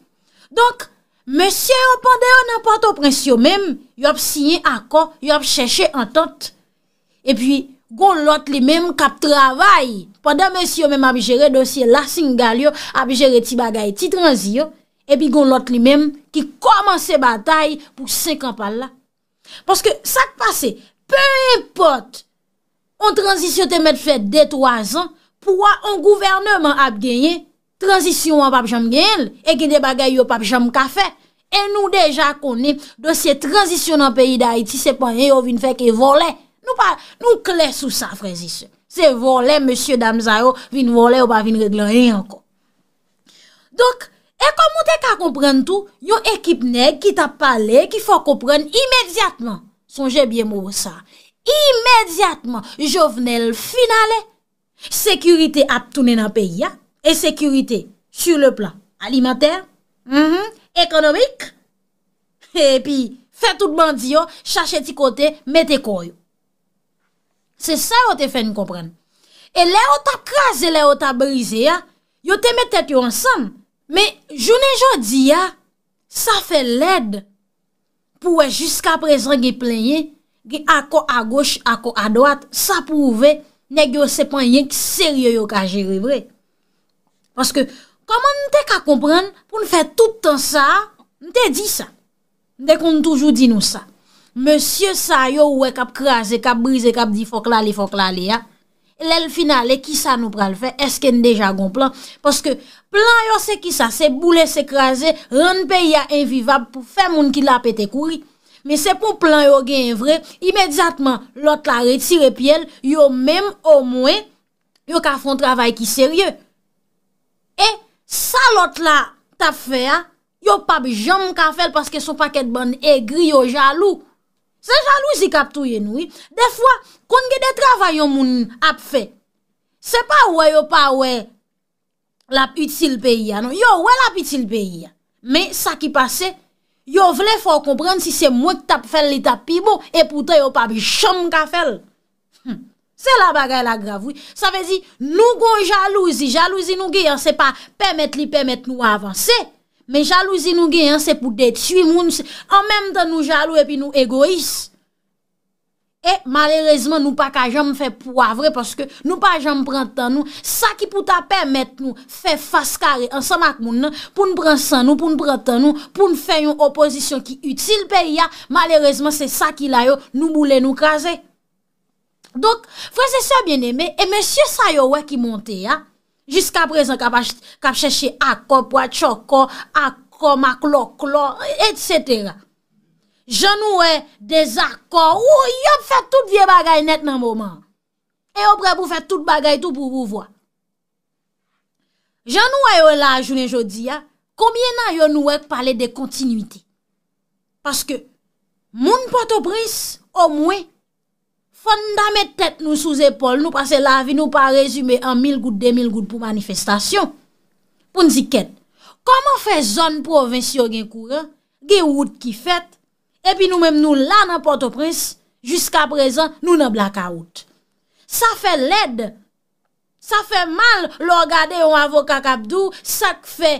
Donk, Mèsyè yon pandè yon apote oprensyon mèm, yop sinye akò, yop chèche antote. Epi, goun lot li mèm kap travay. Pandè mèsyon mèm api jere dosye la, singal yo, api jere ti bagay, ti tranzyon. Epi, goun lot li mèm ki komanse batay pou se kapal la. Paske sak pase, pe impote, an tranzysyon te met fèd de 3 an, pouwa an gouvernement ap genye. Transisyon wap ap jam gen el, e gine bagay yo ap jam kafe, e nou deja konen, dosye transisyon nan peyi da Haiti, sepan e yo vin feke volen, nou kle sou sa frezisyon. Se volen, Monsieur Damzaro, vin volen, yo pa vin reglen enko. Dok, e komon te ka kompren tou, yo ekip neg, ki ta pale, ki fo kompren imedjatman, sonje bie mou sa, imedjatman, jo vnen l final, sekurite ap tounen nan peyi ya, E sekurite, Sur le plan, Alimater, Ekonomik, E pi, Fè tout bandi yo, Chache ti kote, Mete koy yo, Se sa yo te fè n kou pren, E le yo ta kras, E le yo ta brise ya, Yo te mette tyo ansan, Me, Jounen jodi ya, Sa fè led, Pou e jiska prezon ge plenye, Ge ako a goch, Ako a doat, Sa pou ve, Ne gyo sepan yon ki serye yo ka jere vre, Paske, koman nou te ka kompren, pou nou fe toutan sa, nou te di sa. Dekou nou toujou di nou sa. Monsye sa yo we kap kraze, kap brize, kap di fok lale, fok lale ya. Le l final, le ki sa nou pral fe, eske nou deja gon plan. Paske, plan yo se ki sa, se boule se kraze, ren pe ya evivab pou fe moun ki la pete kouri. Me se pou plan yo gen vre, imedjatman, lot la retire piel, yo menm ou mwen, yo ka fon travay ki seryeu. Sa lot la tap fè ya, yo pa bi jom ka fèl paske sou paket ban egri yo jalou. Se jalou si kap touye nou, de fwa kon gede travay yo moun ap fè. Se pa wè yo pa wè lap util peyi ya, yo wè lap util peyi ya. Me sa ki pase, yo vle fò kompren si se mwè tap fèl li tap pi bo e poutan yo pa bi jom ka fèl. Se la bagay la gravou. Sa vezi nou kon jalouzi. Jalouzi nou geyen se pa pemet li pemet nou avanse. Men jalouzi nou geyen se pou deti. Suy moun se an menm dan nou jalou epi nou egois. E malerezman nou pa ka jom fe poavre. Paske nou pa jom prantan nou. Sa ki pou ta pemet nou fe faskare. An sa mak moun nan. Poun prantan nou. Poun prantan nou. Poun fe yon opozisyon ki util pe ya. Malerezman se sa ki la yo nou moule nou kaze. Donk, fwese se byen eme, e mesye sa yo wè ki monte ya, jiska prezon kap chèche akop, wè tchokop, akop, makloklok, etc. Jan nou wè desakop, ou yop fè tout vie bagay net nan mouman. E yop repou fè tout bagay tout pou pou wè. Jan nou wè yo la a jounen jodi ya, kombien nan yo nou wè k pale de kontinuité. Paske, moun patopris, o mwen, Fon dame tèt nou sou zépol, nou pase lavi, nou pa rezume an mil gout, de mil gout pou manifestasyon. Poun zikèd, koman fè zon provensyon gen kouran, ge wout ki fèt, epi nou mèm nou la nan portoprins, jusqu'a prezant nou nan blaka wout. Sa fè led, sa fè mal lò gade yon avokat kapdou, sa fè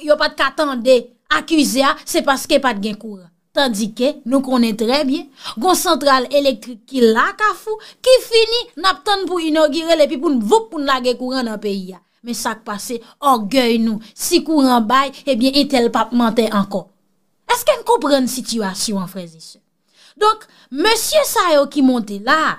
yon pat katande akwizea, ah, se paske pat gen kouran. Tandike nou konen tre bie, gon sentral elektrik ki la ka fou, ki fini nap tan pou inogire le pi pou nou vop pou nou lage kouran nan peyi ya. Men sak pase, orgey nou, si kouran bay, ebyen etel pap mente anko. Eske nou kompren situasyon, frezi se? Donk, monsye sa yo ki monte la,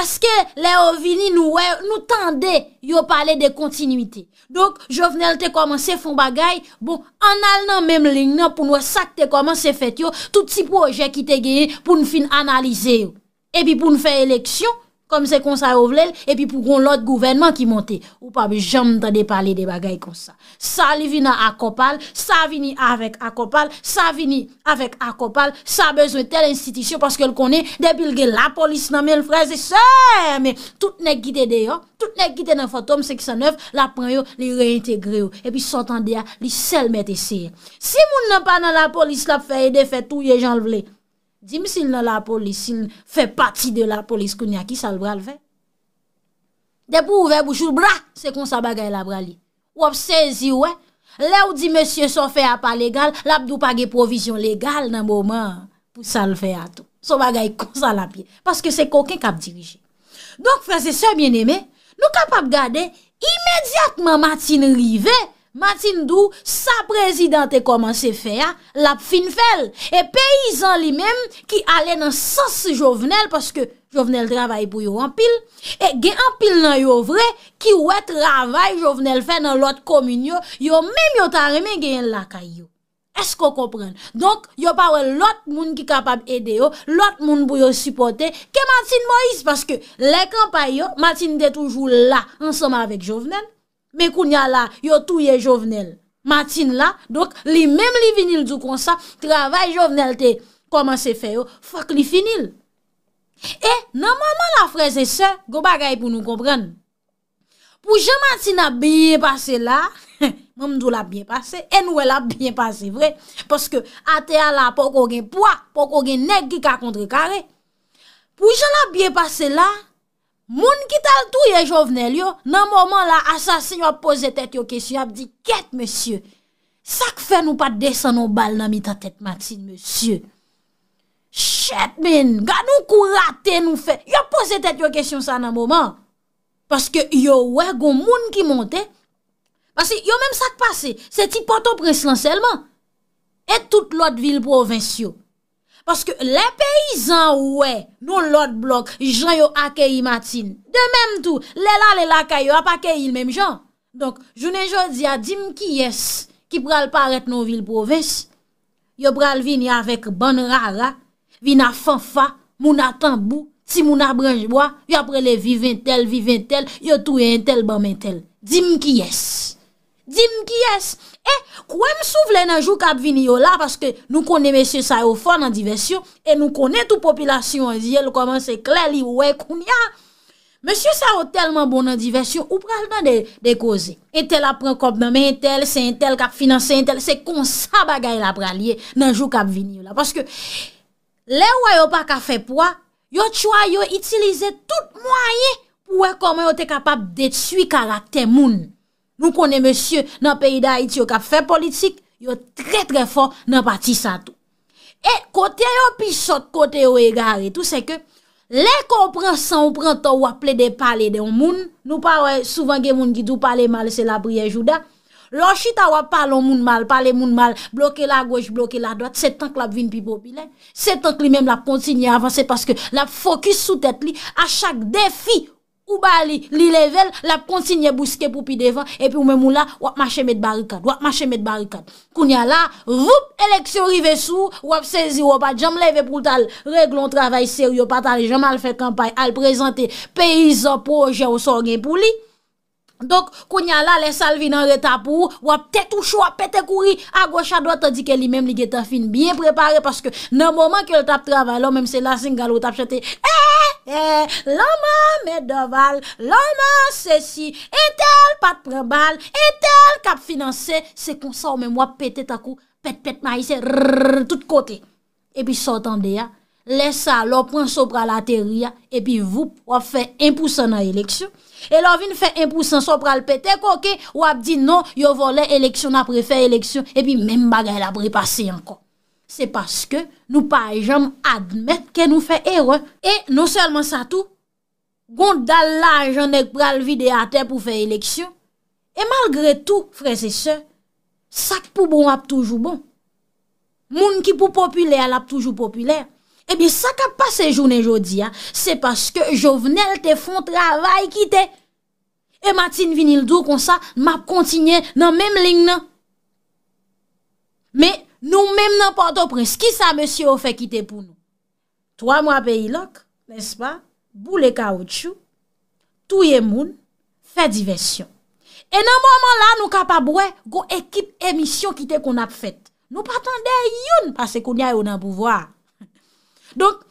eske le yo vini nou tende yo pale de kontinuiti? Dok, jovnel te komanse fon bagay, bon, anal nan menm lignan non, pou nou sak te komanse fet yo, tout si pou oje ki te geye pou nou fin analize yo. Ebi pou nou fe eleksyon, kom se kon sa ou vlel, epi pou kon lout gouvenman ki monte. Ou pa bi jan mtande pale de bagay kon sa. Sa li vina akopal, sa vini avek akopal, sa vini avek akopal, sa bezwen tel institisyon, paske l konen debilge la polis nan men l fraze. Se, me, tout ne gite de yo, tout ne gite nan fotom, se ki sa neuf, la pran yo li reintegre yo, epi son tan de ya, li sel mette siye. Si moun nan pa nan la polis, la pfeye de fete ou ye jan vlel, Dime sil nan la polis, sil fè pati de la polis koun ya ki sal bral fè. Depou ouve boujou, bra, se kon sa bagay la bral li. Wop sezi wè, le ou di monsie so fè a pa legal, lap dupage provisyon legal nan mouman pou sal fè a tou. So bagay kon sa la pi, paske se koken kap dirije. Donk frasè so bien eme, nou kap ap gade, imediatman matin rive, Matin dou, sa prezident e komanse fe a, la pfin fel. E peyizan li men, ki ale nan sas jovenel, paske jovenel travay pou yo anpil, e gen anpil nan yo vre, ki ou e travay jovenel fe nan lot kominyo, yo men yo tarime gen laka yo. Esko kompren? Donk, yo pawe lot moun ki kapab ede yo, lot moun bou yo supporte, ke Matin Moïse, paske le kampay yo, Matin de toujou la, ansoma avek jovenel, Mekounya la yo touye jovenel Matin la, dok li mem li vinil du konsa Travay jovenel te koman se fe yo Fak li finil E, nan maman la freze se, go bagay pou nou kompran Pouje matin la byen pase la Mamdou la byen pase, enwe la byen pase vre Poske ate a la pok ogen poa, pok ogen negi kakondre kare Pouje la byen pase la Moun ki tal tou ye jovnel yo, nan mouman la a sa se yo pose tet yo kesyon ap di ket monsye. Sak fe nou pa desen nou bal nan mi ta tet matin monsye. Shet men, ga nou kou rate nou fe. Yo pose tet yo kesyon sa nan mouman. Paske yo we goun moun ki monte. Paske yo men sak pase, se ti poto preslan selman. Et tout lot vil provincio. Paske le peyizan wè, nou lot blok, jan yo akeyi matin. De menm tou, lè la lè laka yo ap akeyi l menm jan. Donk, jounen jò di a dim ki yes, ki pral paret nou vil provins. Yo pral vin ya vek ban rara, vin a fanfa, mou na tambou, ti mou na branjboa, vi apre le vivintel, vivintel, yo touye intel, bamintel. Dim ki yes. Dim kyes. E, kwen m sou vle nanjou kap vini yo la, paske nou konen msye sa yo fon nan diversyon, e nou konen tou popilasyon diye, lou koman se kler li we koun ya. Msye sa yo telman bon nan diversyon, ou pral nan de koze. Intel apren kop nanme, Intel se Intel kap finanse, Intel se konsa bagay la pralye nanjou kap vini yo la. Paske, le woy yo pa ka fe pwa, yo chway yo itilize tout mwaye, pou we koman yo te kapap deti sui karakter moun. Nou konen monsye nan peyi da iti yo ka fe politik, yo tre tre for nan pati sa tou. E kote yo pi sot, kote yo e gare, tout se ke, le kompran san ou pran ton wap ple de pale de yon moun, nou pa wè eh, souvan gen moun gidou pale mal se la briye joudan, lò chita wap pale yon moun mal, pale yon moun mal, bloke la goj, bloke la doat, se tank la vin pi bo bilen, se tank li menm la kontin yon avans, se paske la fokus sou tet li, a chak defi yon. Ou ba li, li level, lap kontinye Bouske pou pi devan, epi ou men mou la Wap mache met barikad, wap mache met barikad Kounya la, voup, eleksyon Rive sou, wap sezi, wap adjam Leve pou tal, reglon, travay, seryo Patal, jaman al fe kampay, al prezante Peizan, poje, osor gen pou li Dok, kounya la Le salvi nan re tapou, wap Tetou chou, apete kouri, a gocha Doa ta di ke li mem li geta fin, bien preparé Paske nan mouman ke l tap travay Lo mem se la singa lo tap chete, eee eh, E, loma mè deval, loma sèsi, etèl pat prebal, etèl kap finanse, se konsa ou mè wap pète takou, pète, pète, maïse, rrrrr, tout kote. E pi sotande ya, lè sa, lò pwen sopra la teri ya, e pi vup, wap fè impousan nan eleksyon. E lò vin fè impousan sopra l'pète, koke, wap di nou, yo volè eleksyon apre fè eleksyon, e pi mè mbaga el apre pase yanko. Se paske nou pa jom admet ke nou fe eron. E nou selman sa tou, gond dal la janek pral videater pou fe eleksyon. E malgre tou, fre se se, sak pou bon ap toujou bon. Moun ki pou populer, al ap toujou populer. Ebi eh sak ap pase jounen jodi, se paske jovenel te fon travay ki te. E matin vinil dou kon sa, map kontinye nan menm ling nan. Me, Nou mèm nan porto pres, ki sa mèsyo ou fè kite pou nou? Troa mwa pe ilok, nèspan, bou le kaoutchou, touye moun, fè diversyon. E nan mwaman la nou kapabwe, go ekip emisyon kite kon ap fèt. Nou patande yon, pase kon ya yon an pou vwa. Donk,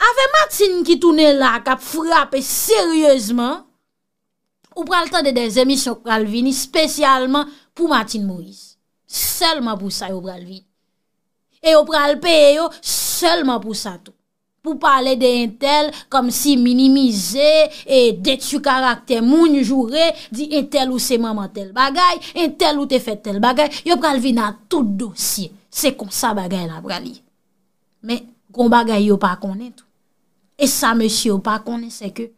ave Matin ki toune la, kap frapè seryèzman, ou pral tan de de zemi sok pral vini, spesyalman pou Matin Mouris. Selman pou sa yo pral vini. E yo pral peye yo selman pou sa tou. Pou pale de intel kom si minimize e detu karakter moun joure di intel ou se maman tel bagay, intel ou te fet tel bagay, yo pral vi nan tout dosye. Se konsa bagay nan prali. Men, kon bagay yo pa konen tou. E sa monsi yo pa konen se ke.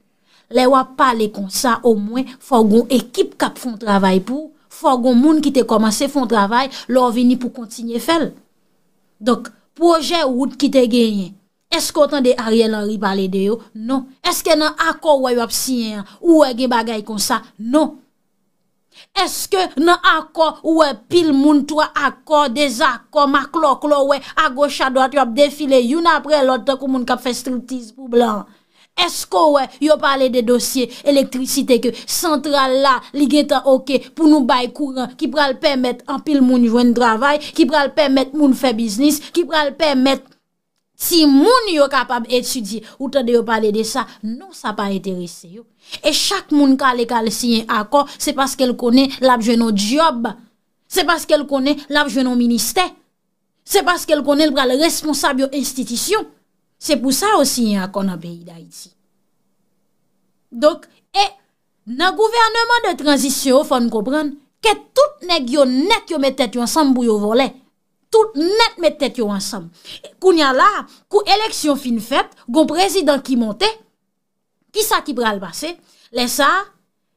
Le wap pale konsa ou mwen fò goun ekip kap fon travay pou, fò goun moun ki te komanse fon travay lò vini pou kontinye fel. Dok, proje wout ki te genye, eske otan de a rielan ripale de yo? Non. Eske nan akor woy wap sinye, woy gen bagay kon sa? Non. Eske nan akor woy pil moun to a akor, de zakor, maklok lo woy, a gocha do ati wap defile, yun apre lòt to kou moun kap fe stiltiz pou blan. Esko wè yo pale de dosye elektrisite ke sentral la ligeta oke pou nou bay kouran ki pral pèmèt ampil moun jwen travay, ki pral pèmèt moun fè biznis, ki pral pèmèt si moun yo kapab etudy. Ote de yo pale de sa, nou sa pa etere se yo. E chak moun ka le kal siyen akor, se paske l konen l ap jwenon job, se paske l konen l ap jwenon minister, se paske l konen l pral responsab yo institisyon. Se pou sa osi yon akona beyi da iti. Dok, e, nan gouvernement de transisyon, fon koupran, ke tout nek yon net yon met tèt yon ansam bou yon volè. Tout net met tèt yon ansam. Kou nyan la, kou eleksyon fin fèt, goun prezident ki monte, ki sa ki pral base, lesa,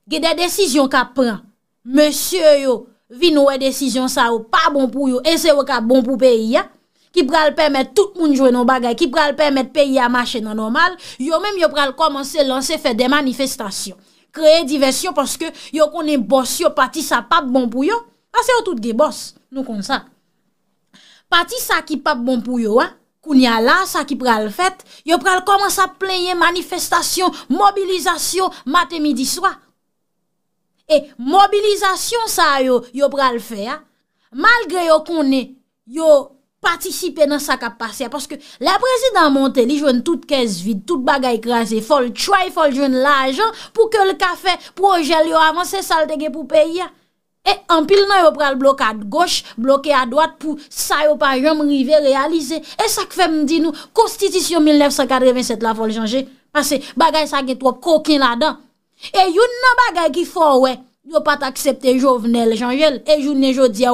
ge de desisyon ka pran, monsye yo, vi nou e desisyon sa ou, pa bon pou yo, e se wak a bon pou peyi ya, ki pral permèt tout moun jwè nou bagay, ki pral permèt peyi a machè nan normal, yo mèm yo pral komanse lanse fè de manifestasyon. Kreye diversyon, paske yo konen bòs yo pati sa pap bon pou yo, a se yo tout gen bòs, nou kon sa. Pati sa ki pap bon pou yo, koun ya la, sa ki pral fèt, yo pral komanse a plenye manifestasyon, mobilizasyon, matè midi swa. E mobilizasyon sa yo, yo pral fè, malgre yo konen yo Patisipe nan sa kapasyen. Paske la prezidant monte li jwen tout kez vide, tout bagay krasi. Fol choy, fol jwen lajan pou ke l kafe proje li yo avanse saltege pou peyi ya. E anpil nan yo pral blokad goch, blokad a doat pou sa yo pa yon mrive realize. E sak fe mdi nou, konstitisyon 1987 la fol janje. Paske bagay sa gen trok kokin la dan. E yon nan bagay ki fò wey. Yo pat aksepte jovenel, janjel, e jounen jo diya,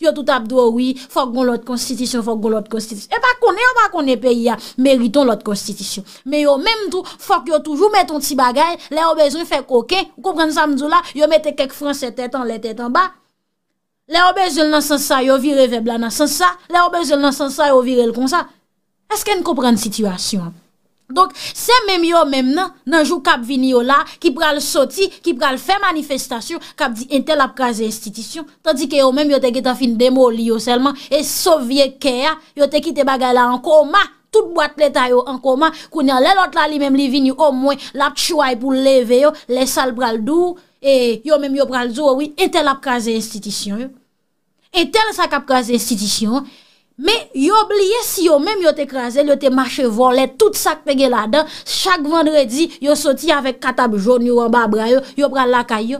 yo tout abdou oui, fok goun lot konstitisyon, fok goun lot konstitisyon. E pa kone, yo pa kone peyi ya, meriton lot konstitisyon. Me yo, menm tou, fok yo toujou met ton ti bagay, le yo bezoun fè koke, koupren samdou la, yo mette kek fransè tètan, lè tètan ba. Le yo bezoun nan san sa, yo vire vè blan nan san sa, le yo bezoun nan san sa, yo vire l kon sa. Esken koupren situasyon ap? Donk, se mèm yo mèm nan, nanjou kap vini yo la, ki pral soti, ki pral fè manifestasyon, kap di entel apkaze institisyon, tandi ke yo mèm yo teke ta fin demoli yo selman, e sovie kè ya, yo teke te bagay la an koma, tout boat pletay yo an koma, kounyan lè lot la li mèm li vini yo, o mwen, lap chouay pou leve yo, lè sal pral dou, e yo mèm yo pral zou, owi, entel apkaze institisyon yo. Entel sa kap kaze institisyon yo. Me yo bliye si yo menm yo te kreze, yo te mache vole, tout sa ke pege la dan, chak vendredi, yo soti avek katab joun, yo wabab rayo, yo pral lakay yo.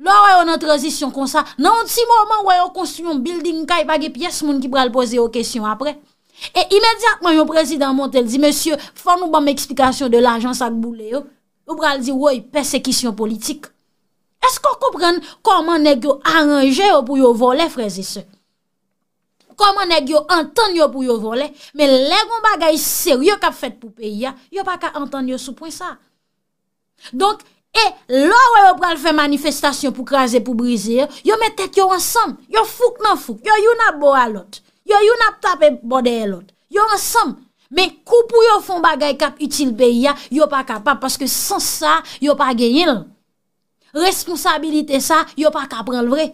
Lo wè yo nan tranzisyon kon sa, nan yon ti mouman wè yo konstuyon building ka, yon bagye piyes moun ki pral pose yo kesyon apre. E imediatman yon prezident Montel di, Monsye, fan nou bam eksplikasyon de l'ajan sa ke boule yo? Yo pral di, wè yon persekisyon politik. Esko koupren koman negyo aranje yo pou yo vole freze se? Koman ek yo antan yo pou yo vole, men legon bagay seryo yo kap fet pou peyi ya, yo pa ka antan yo soupwen sa. Donk, e, lor yo pral fe manifestasyon pou kraze pou brize yo, yo metek yo ansam, yo fuk nan fuk, yo yon ap bo alot, yo yon ap tape bode alot, yo ansam, men koupou yo fon bagay kap itil peyi ya, yo pa kapap, paske san sa, yo pa genyil. Responsabilite sa, yo pa ka pral vre.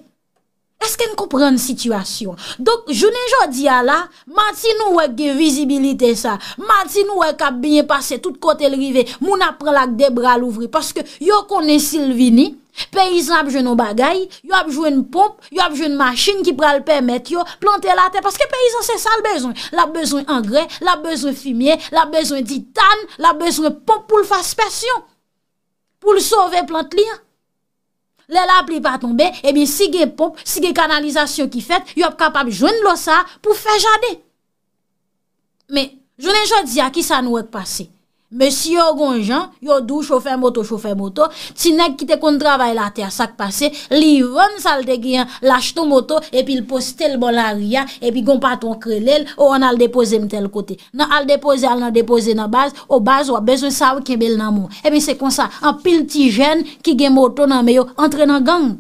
Eske n koupren n situasyon? Dok, jounen jo diya la, mati nou wek ge vizibilite sa, mati nou wek ap binye pase tout kote l rive, moun ap pralak de bra l ouvri, paske yo konen Silvini, peyizan ap jounen bagay, yo ap jounen pomp, yo ap jounen maschine ki pral permet yo plante la te, paske peyizan se sal bezon. La bezon engre, la bezon fimiye, la bezon titan, la bezon pomp pou l fasse persyon, pou l sove plant liyan. Le la ap li pa tombe, ebi eh si ge pop, si ge kanalizasyon ki fet, yo ap kapab jwen lo sa pou fe jade. Me, jwen en jodi a ki sa nou ek pase. Mè si yo gon jan, yo dou choufer moto choufer moto, ti neg kite kon travay la te a sak pase, li yon sal de gen, lache ton moto, epi l poste l bon aria, epi gon paton krelel, ou an al depose mte l kote. Nan al depose, al nan depose nan baz, ou baz ou a bezou sa ou kebel nan mou. Emi se konsa, an pil ti jen ki gen moto nan me yo, entre nan gang.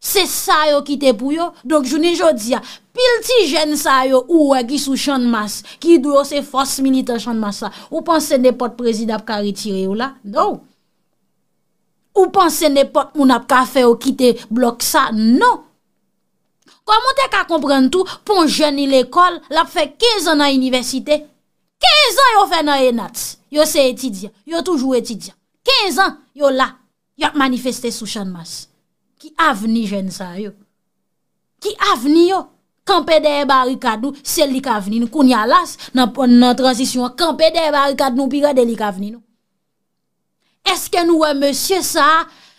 Se sa yo kite pou yo, donk jouni jodi ya. Pil ti jen sa yo ou wagi sou chan mas, ki dwe yo se fos milite chan mas sa, ou pan se nepot prezid ap ka ritire yo la? Non. Ou pan se nepot moun ap ka fe yo kite blok sa? Non. Kwa moun te ka kompren tou, pon jen il ekol, lap fe 15 an nan universite, 15 an yo fe nan enat, yo se etidia, yo toujou etidia, 15 an yo la, yo manifesté sou chan mas. Ki avni jen sa yo? Ki avni yo? Kampede e barikad nou, sel li ka veni nou. Koun yalas nan transisyon, kampede e barikad nou, pi gade li ka veni nou. Eske nou we monsye sa,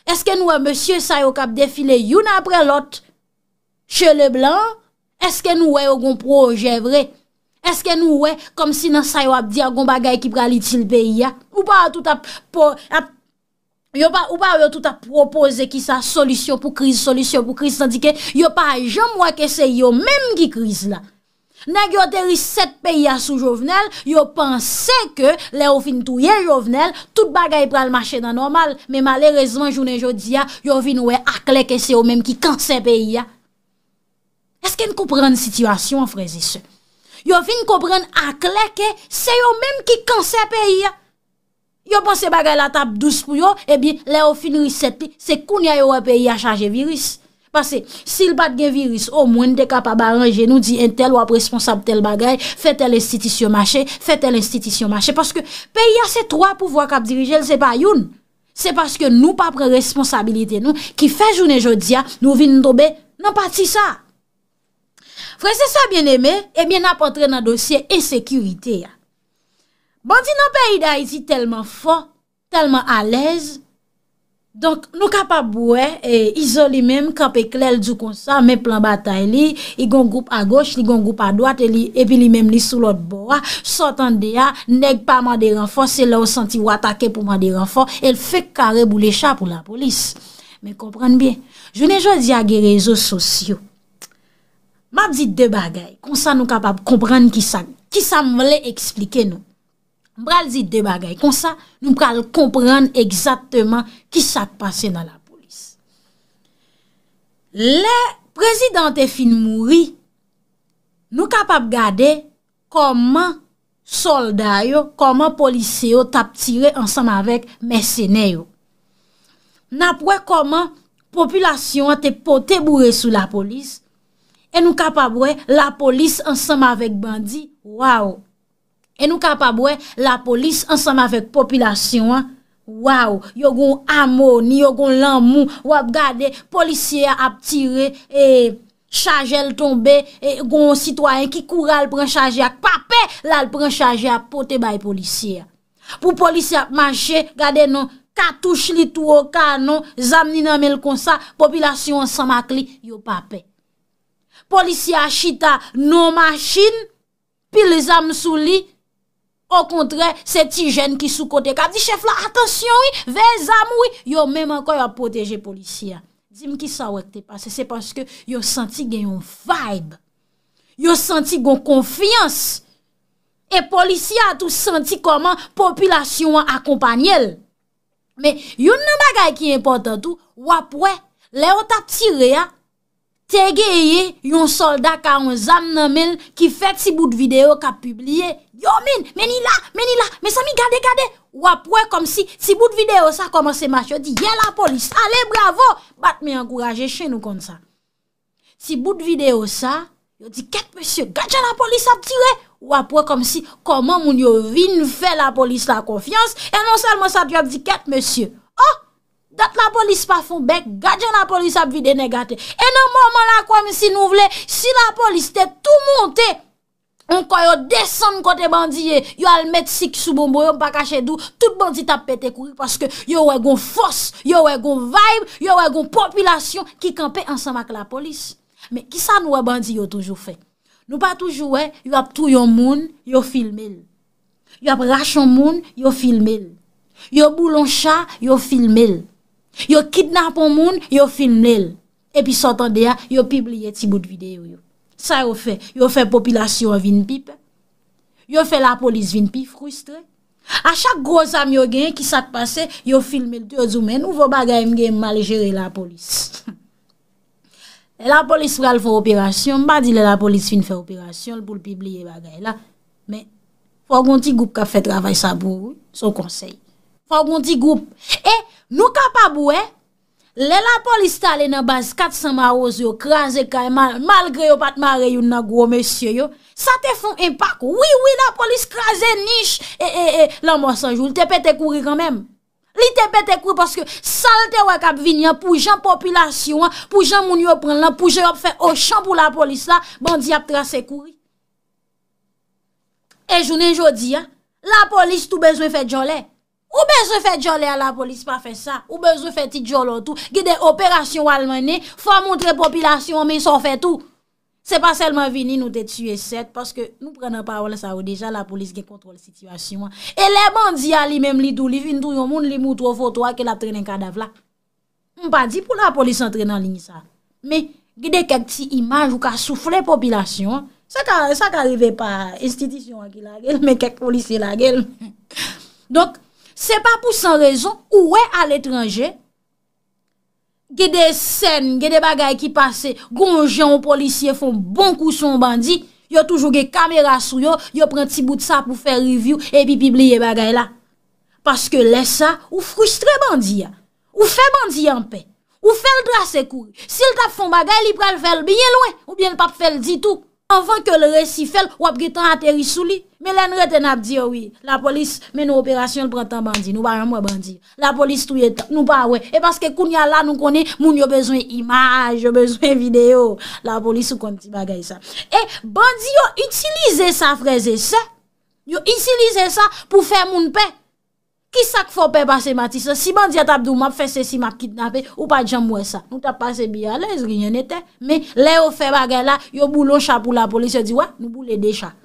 eske nou we monsye sa yo kap defile yon apre lot, che le blan, eske nou we o gon proje vre, eske nou we kom si nan sa yo ap di a gon bagay ki pralit sil peyi ya, ou pa a tout ap pot, Yo pa ou pa yo tout a propose ki sa solusyon pou kriz, solusyon pou kriz, sandi ke yo pa a jom wakese yo menm ki kriz la. Nag yo deri set peyi a sou jovenel, yo pense ke le ou fin tou ye jovenel, tout bagay pral mache nan normal, men malerezman jounen jodi ya, yo fin ou e akle ke se yo menm ki kansen peyi ya. Eske n kouprenn situasyon, frezi se? Yo fin kouprenn akle ke se yo menm ki kansen peyi ya. yo panse bagay la tap douz pou yo, e eh bin le ou finri 7 pi, se koun ya yo wè peyi a chanje virus. Pase, si l bat gen virus, ou mwen de kap a baranje nou, di en tel wap responsable tel bagay, fè tel institisyon mache, fè tel institisyon mache. Pase ke peyi a se 3 pou wak ap dirije, el se pa yon. Se paske nou pa pre responsabilite nou, ki fè jounen jodi ya, nou vin nou dobe, nan pati sa. Frense sa bien eme, e bin ap entre nan dosye e sekurite ya. Bandi nan pe yi da iti telman fò, telman alèz, donk nou kapap bouè, e, izol li mèm, kapè klel djou konsa, mè plan batay li, i gon goup a goch, li gon goup a doat, epi e li mèm li sou lot boa, sotan deya, neg pa man de renfò, se lè ou senti wata ke pou man de renfò, el fè kare bou le chà pou la polis. Mè komprèn bè, jounè jò di agè rezo sosyo. Mè bzit de bagay, konsa nou kapap komprèn ki sa, ki sa mwen lè eksplike nou. mbral zid de bagay, kon sa nou pral komprende egzatman ki sa te pase nan la polis. Le prezident te fin mouri, nou kapab gade koman solday yo, koman polise yo tap tire ansam avek mersene yo. Napwe koman populasyon te pote moure sou la polis, e nou kapabwe la polis ansam avek bandi, wawou. E nou kapabwe, la polis ansama vek populasyon. Waou, yo goun amouni, yo goun lamoun, wap gade, polisyè ap tire, e chaje l tombe, e goun sitwayen ki koura l pren chaje ak pape, la l pren chaje ap pote baye polisyè. Pou polisyè ap manche, gade nou, katouche li tou o ka nou, zam ni nan men kon sa, populasyon ansama kli, yo pape. Polisyè ap chita nou manchine, pi le zam sou li, Ou kontre, se ti jen ki sou kote kap, di chef la, atensyon wè, vè zam wè, yo mèm anko yo proteje polisi ya. Dime ki sa wèk te pase, se paske yo senti gen yon vibe. Yo senti gon konfiyans. E polisi ya tou senti koman populasyon an akompanyel. Me, yon nan bagay ki importantou, wap wè, leyo ta ti re ya, te geye yon soldat ka yon zam nan men, ki fet si bout videyo, ka publie. Yo men, meni la, meni la, men sa mi gade gade. Wapwe kom si, si bout videyo sa koman se mache, yo di, ye la polis, ale bravo. Bat mi ankouraje, chen nou kon sa. Si bout videyo sa, yo di, ket monsye, gade la polis ap tire. Wapwe kom si, koman moun yo vin fe la polis la konfians, e non salman sa diyo ap di, ket monsye, oh, dat la polis pa fon, be, gade la polis ap vide negate. E nan moun man la koman si nou vle, si la polis te tou monte, On kwa yo desen kote bandi ye, yo al met sik sou bon bon, yo mpa kache dou, tout bandi tap pete kou, paske yo wegon fos, yo wegon vaib, yo wegon popilasyon ki kampe ansan mak la polis. Men, ki sa nou webandi yo toujou fe? Nou pa toujou we, yo ap tou yon moun, yo filmel. Yo ap rachon moun, yo filmel. Yo bouloncha, yo filmel. Yo kidnapon moun, yo filmel. E pi sotan deya, yo pibliye ti bout videyo yo. Sa yo fè? Yo fè popilasyon vin pip? Yo fè la polis vin pip? Frustre? A chak groz am yo gen, ki sa te pase, yo filme l deo zoumen, ou vo bagay m gen mal jere la polis? La polis pral fè operasyon, m badile la polis fin fè operasyon, l pou l pip liye bagay la. Men, fò gonti goup ka fè travay sa bou, son konsey. Fò gonti goup, e, nou ka pa bou e? Eh, Lè la polis ta lè nan baz 400 maroz yo, krasè ka, malgre yo pat mare yon nan gwo mesye yo, sa te fon impak. Oui, oui, la polis krasè nish. E, e, e, la monsanjou, li tepe te kouri kanmem. Li tepe te kouri paske salte wak ap vini an, pou jan populasyon an, pou jan mouni yo pren lan, pou jan op fè o chan pou la polis la, bandi ap trase kouri. E jounen jodi an, la polis tou bezwen fè djolè. Ou be zo fè diolè a la polis pa fè sa? Ou be zo fè ti diolè an tou? Gide operasyon walmenè, fò moun tre popilasyon, men son fè tou. Se pa selman vini nou te tsyè set, paske nou prenè parol sa ou deja, la polis gen kontrol sityasyon. E le bandia li men li dou li, fin tou yon moun li moutro fotwa, ke la tren en kadaf la. M pa di pou la polis entre nan lini sa. Men, gide kek ti imaj, ou ka soufren popilasyon, sa ka rive pa institisyon an ki la gel, men kek polis se la gel. Donk, Se pa pou san rezon, ouwe al etranje. Ge de sen, ge de bagay ki pase, gonjen ou policye fon bon kouson bandi, yo toujou ge kamera sou yo, yo pren ti bout sa pou fe review, epi pibliye bagay la. Paske lesa, ou frustre bandi ya. Ou fe bandi en pe. Ou fe l drase kou. Se l tap fon bagay, li pral fe l biye loue. Ou bien pa fe l di touk. anvan ke le resi fel, wap getan ateri sou li, me len reten ap diyo, la polis men nou operasyon, nou prantan bandi, nou baran mwen bandi, la polis touye ta, nou baran mwen, e baske koun ya la nou konen, moun yo bezwen imaj, yo bezwen video, la polis ou konti bagay sa, e bandi yo utilize sa freze sa, yo utilize sa pou fe moun pek, Kisa k fò pe pa se mati sa? Si bandi a tabdou map fè se si map kitnape, ou pa djan mwè sa? Nou tab pase bi alèz, rin yon etè. Men, lè ou fè bagè la, yo boulon chapou la polis, yo di wè, nou boulè de chak.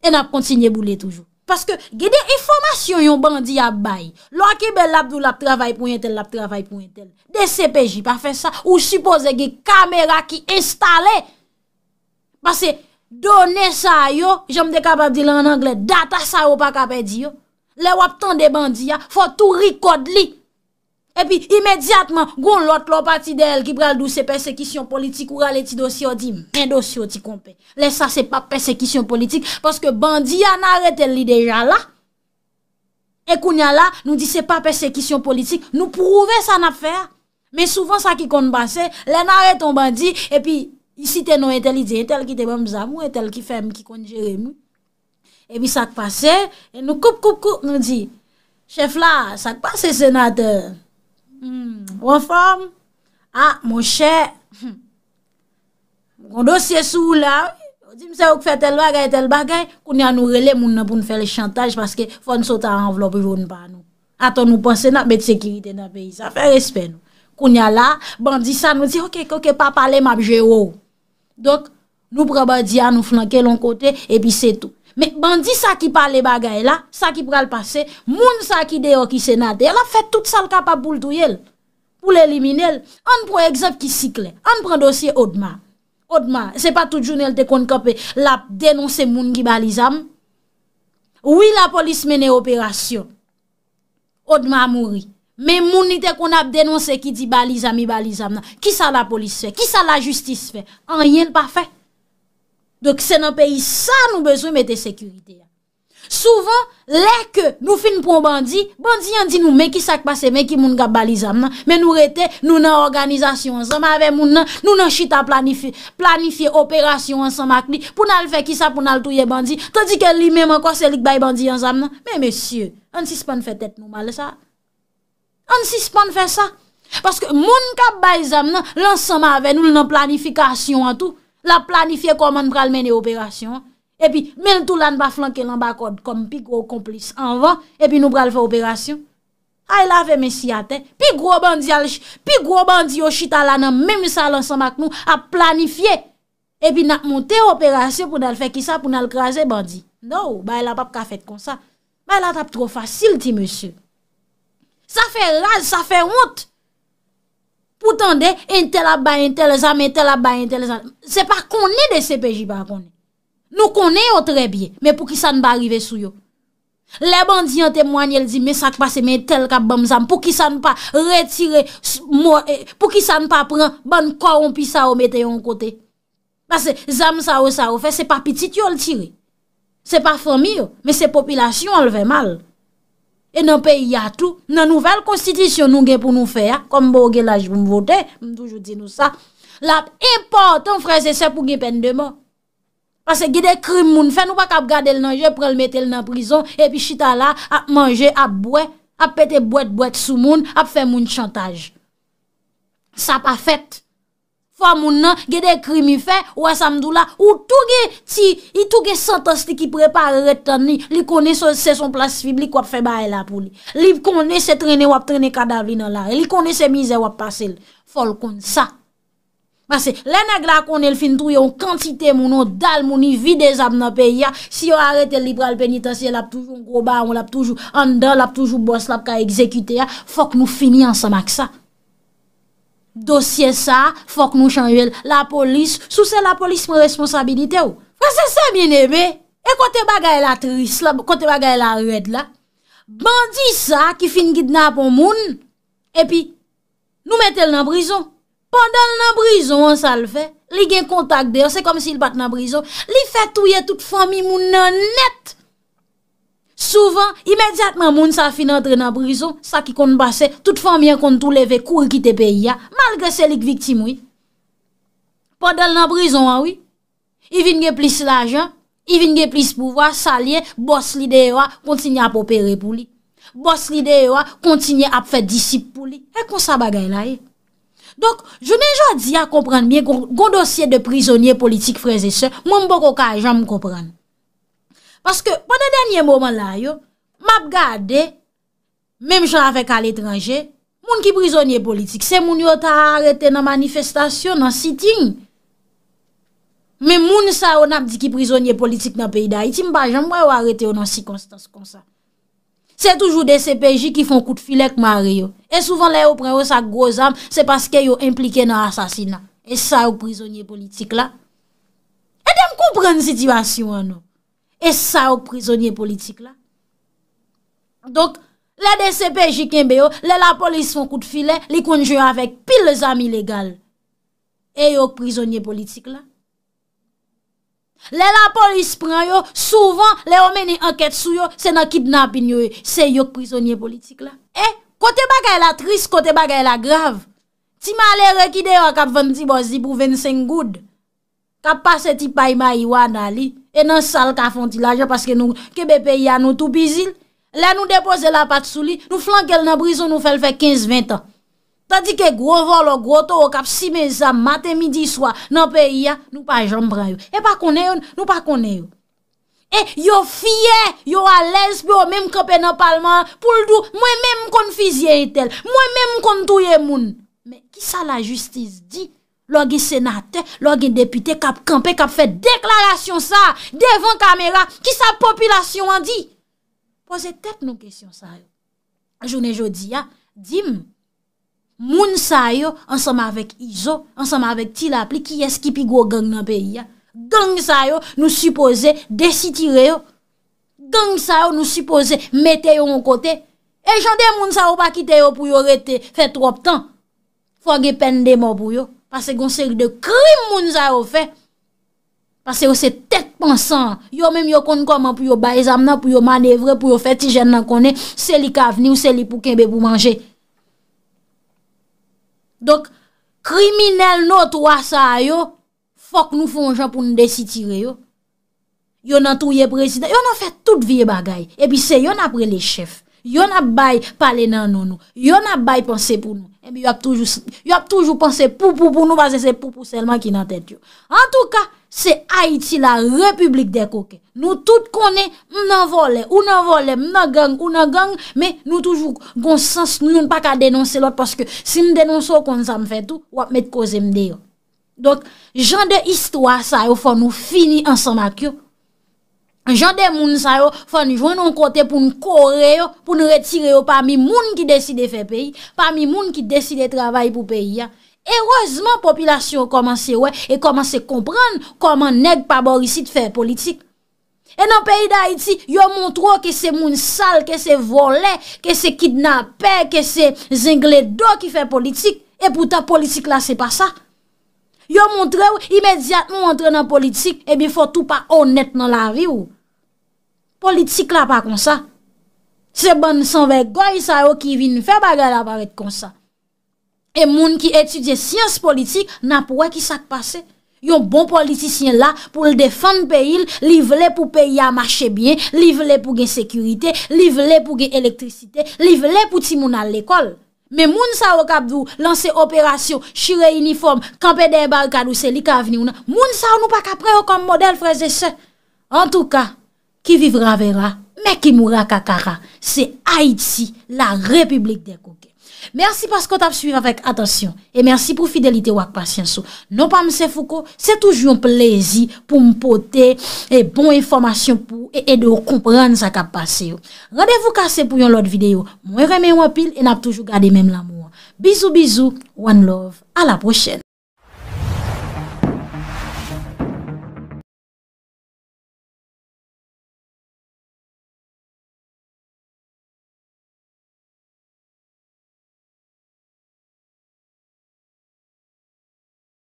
E nap kontsigne boulè toujou. Paske, gè de informasyon yon bandi a bay. Lo akè bel labdou labtravay.tel, labtravay.tel. De CPJ pa fè sa, ou supose gè kamera ki installè. Pasè, donè sa yo, jom de kapab di lan an anglè, data sa yo pa kapè di yo. Le wap tan de bandiya, fò tou rikod li. E pi, imediatman, goun lòt lò pati de el, ki pral dou se persekisyon politik, ou ral eti dosyo di, men dosyo ti kompe. Le sa se pa persekisyon politik, pòske bandiya nan arete li deja la. E koun ya la, nou di se pa persekisyon politik, nou prouve sa na fèr. Men souvan sa ki kon basè, le nan arete on bandi, e pi, si te nou ente li di, ente li ki te bom zamou, ente li ki fèm, ki kon jere mou. Ebi sak pase, e nou koup koup koup nou di, chef la, sak pase senatèr, mwen fòm, a, mwen chè, mwen dosye sou la, di mse ou k fè tel bagay, tel bagay, koun ya nou rele moun nan pou nou fè le chantaj, paske fòn sou ta anvlo pou joun pa nou. Aton nou panse nan bete sekirite nan peyi, sa fè respè nou. Koun ya la, bandi sa nou di, ok, ok, pa pale map jè ou. Donk, nou praba di a nou flanke lon kote, epi se tou. Men bandi sa ki pale bagay la, sa ki pral pase, moun sa ki deyo ki senade, la fet tout sal kapap pou l'douyel, pou l'elimine l. An pran eksept ki sikle, an pran dosye odman, odman, se pa tout jounel te kon kope, la denonse moun ki balizam, oui la polis mene operasyon, odman mouri, men moun ni te kon ap denonse ki di balizam, ki balizam, ki sa la polis fe, ki sa la justis fe, an ryen pa fe. Dok se nan peyi sa nou bezwe mette sekurite ya Souvan leke nou fin pou bandi Bandi yon di nou meki sak pase meki moun kap bali zam nan Men nou rete nou nan organizasyon anzama ave moun nan Nou nan chita planifi, planifi operasyon anzama akli Poun al fe ki sa poun al touye bandi Tadi ke li meman kwa selik bay bandi anzama nan Men men sye, an si span fe tet nou male sa An si span fe sa Paske moun kap bali zam nan Lansama ave nou nan planifikasyon an tou La planifiye konman bral menye operasyon, epi men tou lan ba flanke lan bakon kom pi gro komplis anvan, epi nou bral fa operasyon. Ay la ve men siyate, pi gro bandi yo chitala nan mem sa lan sa mak nou a planifiye, epi nan monte operasyon pou nan fe ki sa pou nan krasye bandi. No, bay la pap ka fet kon sa, bay la tap tro fasil ti monsi. Sa fe raz, sa fe ont. Poutan de, en tel a bay, en tel zan, en tel a bay, en tel zan. Se pa konen de se peji ba konen. Nou konen yo tre bie, me pou ki san ba arrive sou yo. Le ban di an temwany el di, me sak pase, me tel ka bam zan, pou ki san pa retire, e, pou ki san pa pran, ban koron pi sa o meten yon kote. Bas zan sa o sa o fe, se pa pitit yo l tire. Se pa fomi yo, me se popilasyon alve mal. E nan peyi atou, nan nouvel konstitisyon nou gen pou nou fe, kom bo gen laj pou m voten, m toujou di nou sa, lap importan freze se pou gen pen deman. Pase gede krim moun fe, nou bak ap gade l nanje, prel metel nan prison, e pi chita la, ap manje, ap bwe, ap pete bwet bwet sou moun, ap fe moun chantaj. Sa pa fèt. Fwa moun nan, gede krimi fe, wwa samdou la, ou touge ti, i touge santosti ki prepa reteni, li kone se son plas fiblik wap fe bae la pou li. Li kone se trene wap trene kadavli nan la, li kone se mize wap pase l. Fol kon sa. Mase, lè nag la kone l fin truyon, kantite moun nan dal moun ni videz ap nan pe ya, si yo arete liberal penitansi, l ap toujou mkroba, l ap toujou andan, l ap toujou bos, l ap ka ekzekute ya, fok nou fini ansama ksa. Dosye sa, fok nou chan yon, la polis, sou se la polis moun responsabilite ou. Fase se menebe, e kote bagay la tris, kote bagay la rued la, bandi sa ki fin gidna pou moun, epi nou metel nan brison, pandan nan brison an sal fe, li gen kontak der, se kom si il bat nan brison, li fetouye tout fami moun nan net. Souvan, imediatman moun sa fin entre nan brison, sa ki kon basen, tout fon mien kon tou leve kou ki te pe ya, malge selik viktim wè. Po dal nan brison wè wè, i vin ge plis la jan, i vin ge plis pou wè salye, bòs li de wè kontinye ap opere pou li. Bòs li de wè kontinye ap fè disip pou li. Ek kon sa bagay la e. Eh. Dok, jounen jò di a kompran mien kon dosye de prizonye politik freze se, moun mbo koka a jan m kompran mè. Paske, pwede denye momen la yo, map gade, mem jwa avek al etranje, moun ki prizonye politik, se moun yo ta arete nan manifestasyon, nan sitin. Men moun sa yo nap di ki prizonye politik nan peyda iti, mbajan mwen yo arete nan si konstans kon sa. Se toujou de CPJ ki fon kout filek mare yo. E souvan la yo pren yo sa groz am, se paske yo implike nan asasina. E sa yo prizonye politik la. E dem koupren sitivasyon an nou. E sa yon prizonye politik la. Donk, le DCP jikien beyo, le la polis fon kout file, li konjou avèk pil le zami legal. E yon prizonye politik la. Le la polis pran yo, souvan le omeni anket sou yo, se nan kidnap inyo yo, se yon prizonye politik la. E, kote baka yon la tris, kote baka yon la grav. Ti ma le rekide yo akap vanti bozi pou 25 goud. Kap pase ti payma iwa na li, e nan sal ka fonti laje, paske nou kebe pe ya nou tou bizil, la nou depose la pat sou li, nou flankel nan brison nou fel fe 15-20 an. Tadi ke gro volo, gro to, wakap si meza, mate midi, swa, nan pe ya, nou pa jombran yo. E pa konen yo, nou pa konen yo. E yo fie, yo a lesbio, menm kapen nan palman, pouldou, mwen menm kon fizye itel, mwen menm kon touye moun. Men, ki sa la justiz di? Lò gen senate, lò gen depite kap kampe, kap fe deklarasyon sa, devan kamera, ki sa popilasyon an di. Poze tep nou kesyon sa yo. A jounen jodi ya, dim, moun sa yo ansama vek Izo, ansama vek Tilapli, ki eski pi gwo gang nan peyi ya. Gang sa yo nou suppose desitire yo. Gang sa yo nou suppose meteyo an kote. E jande moun sa yo pa kiteyo pou yo rete fe trop tan. Fwa ge pende mou pou yo. Pase yon seri de krim moun za yo fe. Pase yon se tek pansan. Yo menm yo kon koman pou yo baezam non, nan, pou non, yo manevre, pou yo fetijen nan konen. Se li ka veni ou se li pou kenbe pou manje. Dok, kriminel nou tou asa yo, fok nou foun jan pou nou desitire yo. Yon nan touye prezident, yon nan fe tout vie bagay. E pi se, yon apre le chef. Yon ap bay pale nan nou nou. Yon ap bay panse pou nou. Ebi, eh yon ap toujou panse pou pou pou nou, panse se pou pou selman ki nan tet yo. En tou ka, se Haiti la republik de koke. Nou tout konen, m nan vole, ou nan vole, m nan gang, ou nan gang, me nou toujou gonsens, nou yon pa ka denonselot, paske si m denonso konza m fetou, wap met koze m deyo. Donk, jan de histwa sa, ou fa nou fini ansan mak yo, Jan de moun sa yo fwa nou jwen nou kote pou nou kore yo, pou nou retire yo pami moun ki deside fe peyi, pami moun ki deside travay pou peyi ya. E rozman, populasyon komanse we, e komanse kompran koman neg paborisi te fe politik. E nan peyi da Haiti, yo moun tro ke se moun sal, ke se vole, ke se kidnape, ke se zingle do ki fe politik, e pouta politik la se pa sa. Yo moun tro imediat moun entre nan politik, e mi fwa tout pa honet nan la ri ou. Politik la pa kon sa. Se ban san vek goy sa yo ki vin fe bagay la paret kon sa. E moun ki etudye siyans politik nan pou wè ki sak pase. Yon bon politisyen la pou l'de fande pe il, li vle pou pe ya mache bien, li vle pou gen sekurite, li vle pou gen elektrisite, li vle pou ti moun al lekol. Me moun sa yo kapdou lanse operasyon, shire uniform, kampe den bar kadou seli ka avni ou nan. Moun sa yo nou pa kapre yo kom model freze se. En tou ka, Qui vivra verra, mais qui mourra kakara. C'est Haïti, la République des coquets. Merci parce que t'as suivi avec attention. Et merci pour fidélité ou patience. Non pas M. Foucault, c'est toujours un plaisir pour me porter et bon information pour et, de comprendre ce qui a passé. Rendez-vous cassé pour une autre vidéo. Moi, remets en pile et n'a toujours gardé même l'amour. Bisous, bisous, one love. À la prochaine.